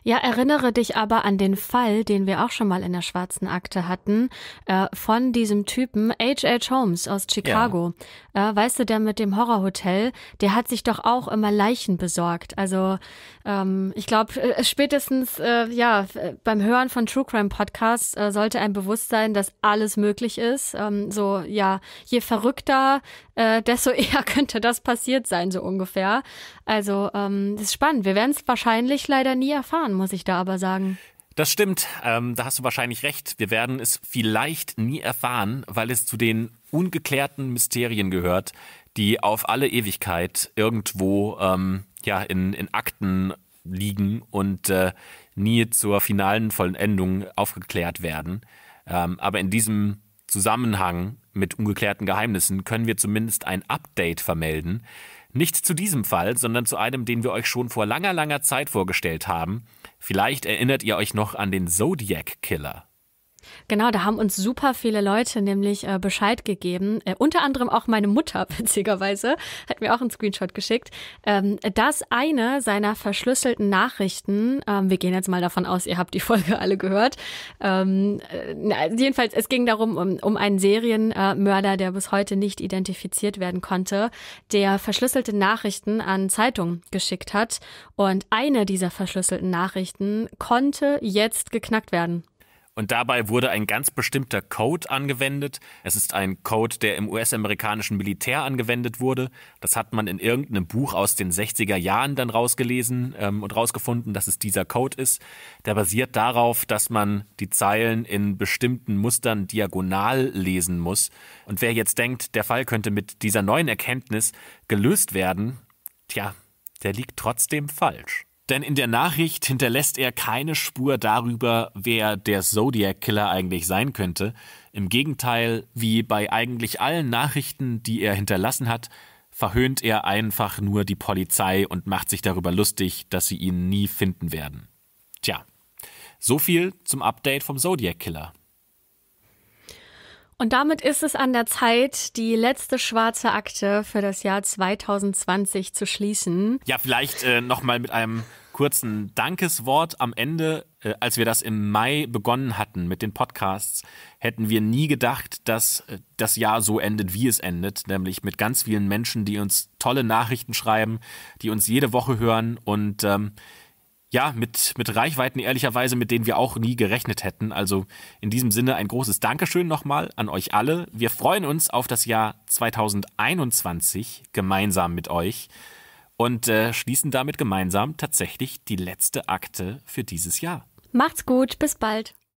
A: Ja, erinnere dich aber an den Fall, den wir auch schon mal in der schwarzen Akte hatten, äh, von diesem Typen H.H. Holmes aus Chicago. Ja. Äh, weißt du, der mit dem Horrorhotel, der hat sich doch auch immer Leichen besorgt. Also ähm, ich glaube, äh, spätestens äh, ja beim Hören von True Crime Podcasts äh, sollte ein sein, dass alles möglich ist. Ähm, so ja, je verrückter, äh, desto eher könnte das passiert sein, so ungefähr. Also, ähm, das ist spannend. Wir werden es wahrscheinlich leider nie erfahren, muss ich da aber
B: sagen. Das stimmt, ähm, da hast du wahrscheinlich recht. Wir werden es vielleicht nie erfahren, weil es zu den ungeklärten Mysterien gehört, die auf alle Ewigkeit irgendwo ähm, ja, in, in Akten liegen und äh, nie zur finalen Vollendung aufgeklärt werden. Ähm, aber in diesem Zusammenhang mit ungeklärten Geheimnissen können wir zumindest ein Update vermelden. Nicht zu diesem Fall, sondern zu einem, den wir euch schon vor langer, langer Zeit vorgestellt haben. Vielleicht erinnert ihr euch noch an den Zodiac Killer.
A: Genau, da haben uns super viele Leute nämlich äh, Bescheid gegeben. Äh, unter anderem auch meine Mutter, witzigerweise, hat mir auch einen Screenshot geschickt, ähm, dass eine seiner verschlüsselten Nachrichten, ähm, wir gehen jetzt mal davon aus, ihr habt die Folge alle gehört, ähm, äh, na, jedenfalls, es ging darum, um, um einen Serienmörder, der bis heute nicht identifiziert werden konnte, der verschlüsselte Nachrichten an Zeitungen geschickt hat. Und eine dieser verschlüsselten Nachrichten konnte jetzt geknackt werden.
B: Und dabei wurde ein ganz bestimmter Code angewendet. Es ist ein Code, der im US-amerikanischen Militär angewendet wurde. Das hat man in irgendeinem Buch aus den 60er Jahren dann rausgelesen ähm, und rausgefunden, dass es dieser Code ist. Der basiert darauf, dass man die Zeilen in bestimmten Mustern diagonal lesen muss. Und wer jetzt denkt, der Fall könnte mit dieser neuen Erkenntnis gelöst werden, tja, der liegt trotzdem falsch. Denn in der Nachricht hinterlässt er keine Spur darüber, wer der Zodiac Killer eigentlich sein könnte. Im Gegenteil, wie bei eigentlich allen Nachrichten, die er hinterlassen hat, verhöhnt er einfach nur die Polizei und macht sich darüber lustig, dass sie ihn nie finden werden. Tja, so viel zum Update vom Zodiac Killer.
A: Und damit ist es an der Zeit, die letzte schwarze Akte für das Jahr 2020 zu schließen.
B: Ja, vielleicht äh, nochmal mit einem kurzen Dankeswort am Ende. Äh, als wir das im Mai begonnen hatten mit den Podcasts, hätten wir nie gedacht, dass äh, das Jahr so endet, wie es endet, nämlich mit ganz vielen Menschen, die uns tolle Nachrichten schreiben, die uns jede Woche hören und ähm, ja, mit, mit Reichweiten ehrlicherweise, mit denen wir auch nie gerechnet hätten. Also in diesem Sinne ein großes Dankeschön nochmal an euch alle. Wir freuen uns auf das Jahr 2021 gemeinsam mit euch und äh, schließen damit gemeinsam tatsächlich die letzte Akte für dieses Jahr.
A: Macht's gut, bis bald.